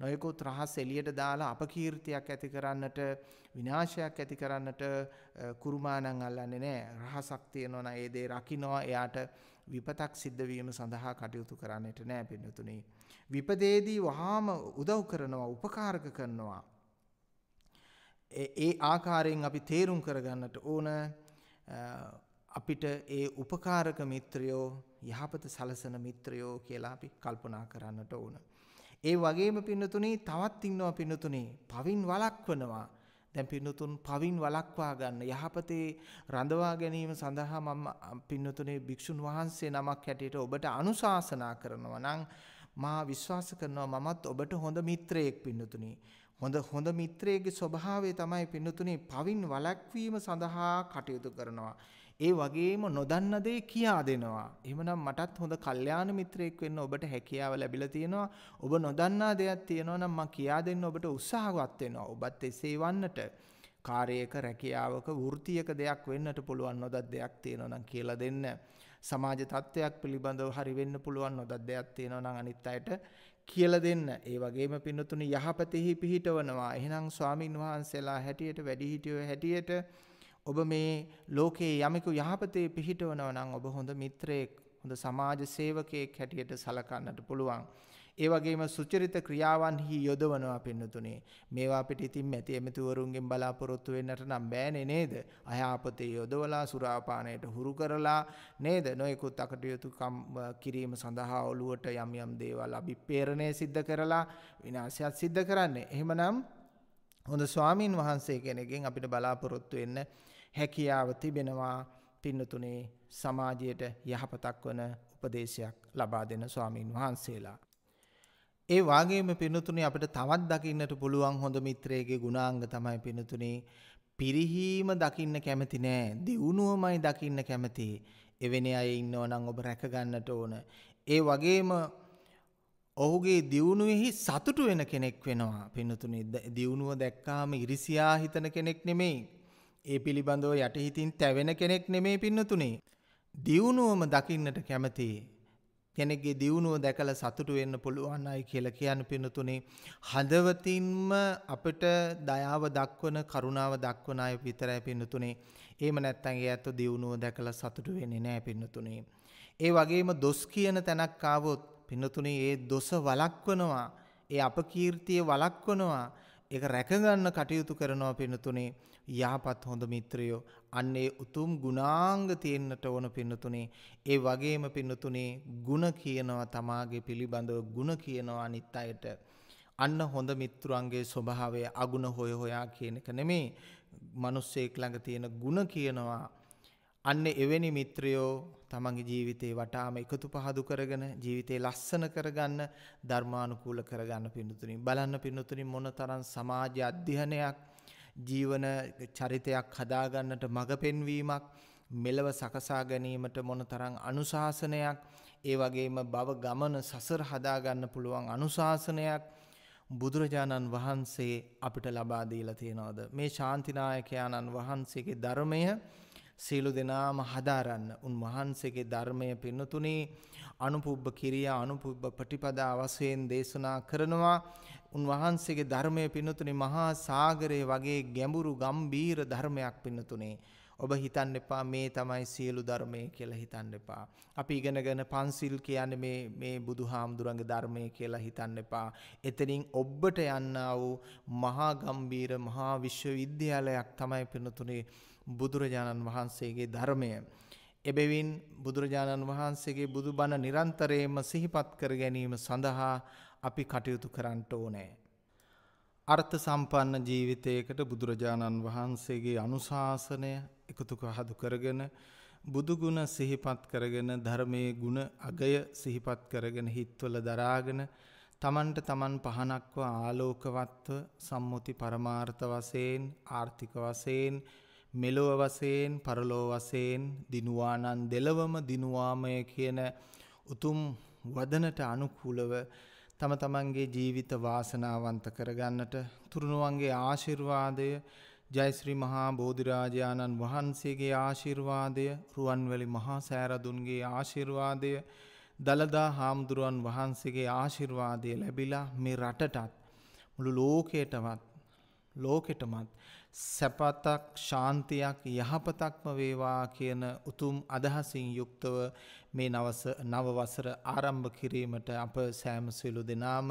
නොයෙකුත් රහස් එළියට දාලා අපකීර්තියක් ඇති කරන්නට විනාශයක් ඇති කරන්නට කුරුමානන් අල්ලන්නේ නැහැ. රහසක් තියෙනවා ඒ දේ රකින්නවා. එයාට විපතක් සිද්ධ වීම සඳහා කටයුතු කරන්නට නැහැ පින්නතුනි. විපදේදී වහාම උදව් කරනවා, උපකාරක කරනවා. ඒ ආකාරයෙන් අපි තේරුම් කරගන්නට ඕන අපිට ඒ උපකාරක මිත්‍රයෝ යහපත සලසන මිත්‍රයෝ කියලා අපි කල්පනා කරන්නට ඕන. ඒ වගේම පින්නතුනේ තවත් ඉන්නවා පින්නතුනේ පවින් වළක්වනවා. දැන් පින්නතුන් පවින් වළක්වා ගන්න යහපතේ රඳවා ගැනීම සඳහා මම පින්නතුනේ භික්ෂුන් වහන්සේ නමක් හැටියට ඔබට අනුශාසනා කරනවා නම් මා විශ්වාස කරනවා මමත් ඔබට හොඳ මිත්‍රයෙක් පින්නතුනේ. හොඳ හොඳ මිත්‍රයෙක්ගේ ස්වභාවය තමයි පින්නතුනේ පවින් වළක්වීම සඳහා කටයුතු කරනවා. ඒ වගේම නොදන්න දේ කියා දෙනවා. එහෙමනම් මටත් හොඳ කල්යාණ මිත්‍රයෙක් වෙන්න ඔබට හැකියාව ලැබිලා තියෙනවා. ඔබ නොදන්නා දෙයක් තියෙනවා නම් මම කියා දෙන්න ඔබට උත්සාහවත් වෙනවා. ඔබත් එසේ වන්නට කාර්යයක රැකියාවක වෘතියක දෙයක් වෙන්නට පුළුවන් නොදත් දෙයක් තියෙනවා නම් කියලා දෙන්න. සමාජ තත්ත්වයක් පිළිබඳව හරි වෙන්න පුළුවන් නොදත් දෙයක් තියෙනවා නම් අනිත් අයට කියලා දෙන්න. ඒ වගේම පින්නතුනි යහපතෙහි පිහිටවනවා. එහෙනම් ස්වාමින් වහන්සේලා හැටියට වැඩිහිටියෝ හැටියට ඔබ මේ ලෝකයේ යමෙකු යහපතේ පිහිටවනව නම් ඔබ හොඳ මිත්‍රයෙක් හොඳ සමාජ සේවකයෙක් හැටියට සලකන්නට පුළුවන්. ඒ වගේම සුචරිත ක්‍රියාවන්හි යොදවනවා පින්නතුනේ. මේවා අපිට ඉතින් ඇති ඇමතිවරුන්ගෙන් බලාපොරොත්තු වෙන්නට නම් බෑනේ නේද? අයහපතේ යොදවලා සුරාපානයට හුරු කරලා නේද? නොයෙකුත් අකටයුතු කිරීම සඳහා ඔලුවට යම් යම් දේවල් අභිප්‍රේරණය සිද්ධ කරලා විනාශයක් සිද්ධ කරන්නේ. එහෙමනම් හොඳ ස්වාමින් වහන්සේ කෙනෙක්ගෙන් අපිට බලාපොරොත්තු වෙන්න හැකියාව තිබෙනවා පින්නතුනේ සමාජයට යහපතක් වන උපදේශයක් ලබා දෙන ස්වාමීන් වහන්සේලා. ඒ වාගේම පින්නතුනේ අපිට තවත් දකින්නට පුළුවන් හොඳ මිත්‍රයේගේ ගුණාංග තමයි පින්නතුනේ පිරිහීම දකින්න කැමති නෑ දියුණුවමයි දකින්න කැමති. එවැනි අය ඉන්නව නම් ඔබ රැක ගන්නට ඕන. ඒ වගේම ඔහුගේ දියුණුවෙහි සතුටු වෙන කෙනෙක් වෙනවා. පින්නතුනේ දියුණුව දැක්කාම ඉරිසියා හිතන කෙනෙක් නෙමෙයි. ඒ පිළිබඳව යටහිතින් තැවෙන කෙනෙක් නෙමේ පින්නතුනේ. දියුණුවම දකින්නට කැමති. කෙනෙක්ගේ දියුණුව දැකල සතුටු වෙන්න පුළුවන් අය කියලා කියන පින්නතුනේ හදවතින්ම අපිට දයාව දක්වන කරුණාව දක්වන අය විතරයි පින්නතුනේ. එහෙම නැත්නම් ඒ ඇත්ත දියුණුව දැකලා සතුටු වෙන්නේ නැහැ පින්නතුනේ. ඒ වගේම දොස් කියන තැනක් ආවොත් පින්නතුනේ ඒ දොස වළක්වනවා. ඒ අපකීර්තිය වළක්වනවා. එක රැකගන්න කටයුතු කරනවා පිනතුනේ යහපත් හොඳ මිත්‍රයෝ අන්නේ උතුම් ගුණාංග තියෙන්නට ඕන පින්නතුනේ ඒ වගේම පින්නතුනේ ಗುಣ කියනවා තමාගේ පිළිබඳව ಗುಣ කියනවා අනිත් අයට අන්න හොඳ මිත්‍රුන්ගේ ස්වභාවය අගුණ හොය හොයා කියන එක නෙමේ මිනිස්සෙක් ළඟ තියෙන ಗುಣ කියනවා අන්න එවැනි මිත්‍රයෝ තමන්ගේ ජීවිතේ වටාම එකතු පහදු කරගෙන ජීවිතේ ලස්සන කරගන්න ධර්මානුකූල කරගන්න පිඳුතුනින් බලන්න පිඳුතුනින් මොනතරම් සමාජ අධ්‍යයනයක් ජීවන චරිතයක් හදාගන්නට මඟ පෙන්වීමක් මෙලව සකසා ගැනීමට මොනතරම් අනුශාසනයක් ඒ වගේම බව ගමන සසර හදාගන්න පුළුවන් අනුශාසනයක් බුදුරජාණන් වහන්සේ අපිට ලබා දීලා තියෙනවද මේ ශාන්තිනායකයාණන් වහන්සේගේ ධර්මය සියලු දෙනාම හදාරන්න උන්වහන්සේගේ ධර්මය පින්නතුනේ අනුපුබ්බ කිරියා අනුපුබ්බ ප්‍රතිපදා වශයෙන් දේශනා කරනවා උන්වහන්සේගේ ධර්මය පින්නතුනේ මහා සාගරය වගේ ගැඹුරු ගම්බීර ධර්මයක් පින්නතුනේ ඔබ හිතන්න එපා මේ තමයි සියලු ධර්මය කියලා හිතන්න එපා. අපි ඉගෙනගෙන පන්සිල් කියන්නේ මේ මේ බුදුහාමුදුරන්ගේ ධර්මය කියලා හිතන්න එපා. එතනින් ඔබට යන්නා වූ මහා ගම්බීර මහා විශ්වවිද්‍යාලයක් තමයි පිනතුනේ බුදුරජාණන් වහන්සේගේ ධර්මය. එබැවින් බුදුරජාණන් වහන්සේගේ බුදු බණ නිරන්තරයම සිහිපත් කර ගැනීම සඳහා අපි කටයුතු කරන්නට ඕනෑ. අර්ථ සම්පන්න ජීවිතයකට බුදුරජාණන් වහන්සේගේ අනුශාසනය එකතුක හදු කරගෙන බුදුගුණ සිහිපත් කරගෙන ධර්මයේ ගුණ අගය සිහිපත් කරගෙන හිත්වල දරාගෙන තමන්ට තමන් පහනක්ව ආලෝකවත්ව සම්මුති පරමාර්ථ වසයෙන් ආර්ථික වසයෙන් මෙලොව වශයෙන් පරලොව වශයෙන් දිනුවානන් දෙලවම දිනුවාමය කියන උතුම් වදනට අනුකූලව තම තමන්ගේ ජීවිත වාසනාවන්ත කරගන්නට තුරුණුවන්ගේ ආශිර්වාදය ජයශ්‍රී මහා බෝධිරාජාණන් වහන්සේගේ ආශිර්වාදය රුවන්වැලි මහා සෑරදුන්ගේ ආශිර්වාදය දළදා හාමුදුරුවන් වහන්සේගේ ආශිර්වාදය ලැබිලා මේ රටටත් මුළු ලෝකයටවත් ලෝකෙටමත් සැපතක් ශාන්තියක් යහපතක්ම වේවා කියන උතුම් අදහසින් යුක්තව මේ නවස නවවසර ආරම්භ කිරීමට අප සෑම සියලු දෙනාම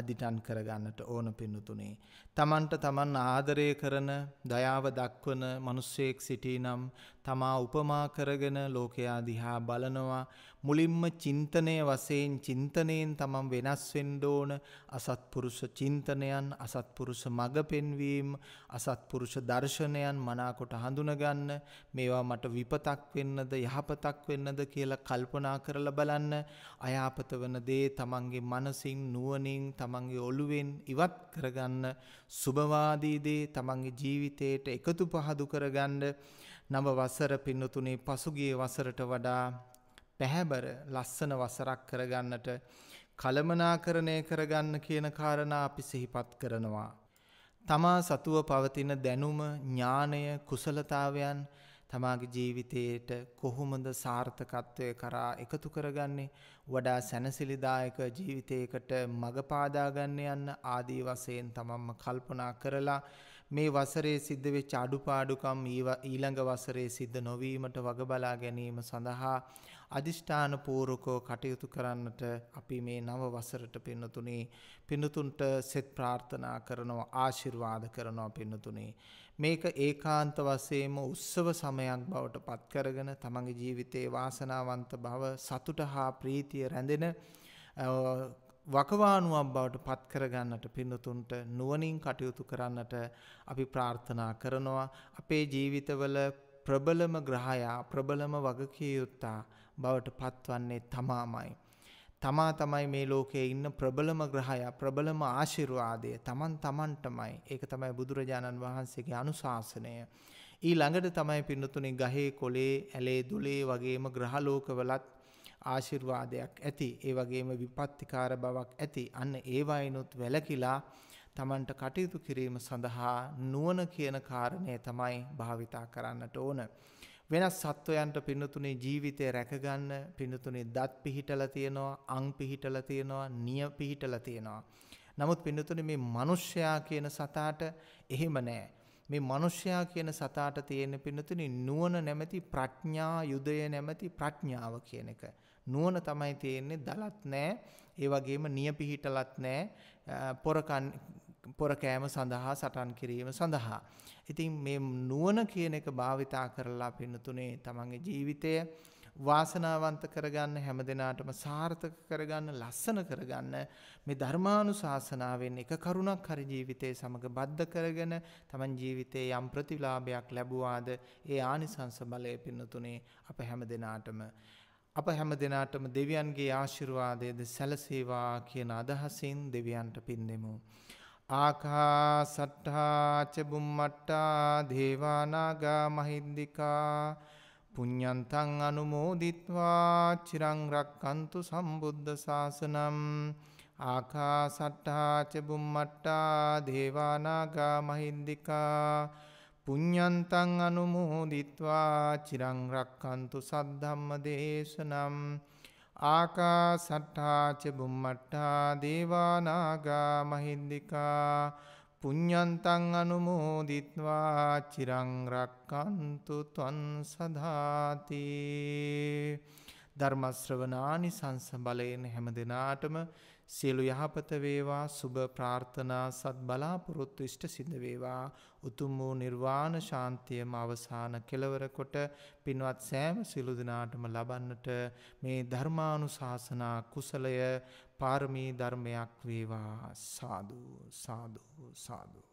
අදිටන් කරගන්නට ඕන පින්නුතුනේ. තමන්ට තමන් ආදරය කරන දයාව දක්වන මිනිසෙක් සිටී නම් තමා උපමා කරගෙන ලෝකයා දිහා බලනවා මුලින්ම චින්තනය වශයෙන් චින්තනයෙන් තමන් වෙනස් වෙන්න ඕන අසත්පුරුෂ චින්තනයන් අසත්පුරුෂ මඟ පෙන්වීම අසත්පුරුෂ දර්ශනයන් මනාකොට හඳුනගන්න මේවා මට විපතක් වෙන්නද යහපතක් වෙන්නද කියලා කල්පනා කරලා බලන්න අයාපත වන දේ තමන්ගේ මනසින් නුවණින් තමන්ගේ ඔළුවෙන් ඉවත් කරගන්න සුබවාදී දේ තමන්ගේ ජීවිතයට එකතු පහදු කරගන්න නව වසර පින්නතුනේ පසුගිය වසරට වඩා පැහැබර ලස්සන වසරක් කරගන්නට කළමනාකරණය කරගන්න කියන කාරණා අපි සිහිපත් කරනවා. තමා සතුව පවතින දැනුම ඥානය කුසලතාවයන් තමාගේ ජීවිතයට කොහොමද සාර්ථකත්වය කරා එකතු කරගන්නේ වඩා සැනසිලිදායක ජීවිතයකට මගපාදාගන්න යන්න ආදී වසයෙන් තමම්ම කල්පනා කරලා මේ වසරේ සිද්ධ වෙච්ච අඩුපාඩුකම් ඊළඟ වසරේ සිද්ධ නොවීමට වගබලා ගැනීම සඳහා අදිෂ්ඨානපූර්වකව කටයුතු කරන්නට අපි මේ නව වසරට පින්නතුනේ පින්නතුන්ට සෙත් ප්‍රාර්ථනා කරනවා ආශිර්වාද කරනවා පින්නතුනේ මේක ඒකාන්ත වශයෙන්ම උත්සව සමයක් බවට පත්කරගෙන තමන්ගේ ජීවිතේ වාසනාවන්ත බව සතුට හා ප්‍රීතිය රැඳෙන වකවානුවක් බවට පත් කරගන්නට පින්නතුන්ට නුවණින් කටයුතු කරන්නට අපි ප්‍රාර්ථනා කරනවා අපේ ජීවිතවල ප්‍රබලම ග්‍රහයා ප්‍රබලම වගකීම් යුත්තා බවට පත්වන්නේ තමාමයි. තමා තමයි මේ ලෝකයේ ඉන්න ප්‍රබලම ග්‍රහය ප්‍රබලම ආශිර්වාදය තමන් තමන්ටමයි ඒක තමයි බුදුරජාණන් වහන්සේගේ අනුශාසනය. ඊ ළඟට තමයි පින්නතුනි ගහේ කොලේ ඇලේ දුලේ වගේම ග්‍රහලෝකවලත් ආශිර්වාදයක් ඇති ඒ වගේම විපත්තිකාර බවක් ඇති අන්න ඒවායිනුත් වැලකිලා තමන්ට කටයුතු කිරීම සඳහා නුවන කියන කාරණය තමයි භාවිතා කරන්නට ඕන. වෙනස් සත්වයන්ට පිනතුනේ ජීවිතය රැකගන්න පිනතුනේ දත් පිහිටල තියෙනවා අං පිහිටල තියෙනවා නිය පිහිටල තියෙනවා. නමුත් පිනතුන මේ මනුෂ්‍යයා කියන සතාට එහෙම නෑ. මේ මනුෂ්‍යයා කියන සතාට තියෙන පිනතුන නුවන නැමැති ප්‍රඥ්ඥා යුදය නැමැති ප්‍රඥ්ඥාව කියන එක. නුවන තමයි තියෙන්නේ දලත් නෑ ඒ වගේම නිය පිහිටලත් නෑ පොරකන් පොරකෑම සඳහා සටන් කිරීම සඳහා. ඉතින් මේ නුවන කියන එක භාවිතා කරලා පින්නතුනේ තමන්ගේ ජීවිතය වාසනාවන්ත කරගන්න හැම දෙනාටම සාර්ථක කරගන්න ලස්සන කරගන්න මේ ධර්මානු ශාසනාවෙන් එක කරුණක් හරි ජීවිතය සමඟ බද්ධ කරගෙන තමන් ජීවිතයේ යම් ප්‍රතිලාභයක් ලැබුවාද ඒ ආනිසංස බලය පින්නතුනේ අප හැම දෙනාටම අප හැම දෙනාටම දෙවියන්ගේ ආශිර්වාදයද සැලසේවා කියන අදහසින් දෙවියන්ට පින් දෙමු. ආකා සට්ඨාචබුම්මට්ටා දේවානාගා මහිද්දිකා පුඤ්ඤන්තං අනුමෝදිත්වා චිරං රක්칸තු සම්බුද්ධ ශාසනම් ආකා සට්ඨාචබුම්මට්ටා දේවානාගා මහිද්දිකා පුඤ්ඤන්තං අනුමෝදිත්වා චිරං රක්칸තු සද්ධම්ම දේශනම් ආකා සට්ඨාච බුම්මට්ටා දේවානාගා මහින්දිකා පුඤ්ඤන්තං අනුමෝදිත්වා චිරං රක්칸තු ත්වන් සදාති ධර්ම ශ්‍රවණානි සංස බලයෙන් හැම දිනාටම සියලු යහපත වේවා සුබ ප්‍රාර්ථනා සත් බලාපොරොත්තු ඉෂ්ට සිද්ධ වේවා උතුම් වූ නිර්වාණ ශාන්තියම අවසාන කෙලවර කොට පින්වත් සෑම සිළු දිනාටම ලබන්නට මේ ධර්මානුශාසනා කුසලය පාරමී ධර්මයක් වේවා සාදු සාදු සාදු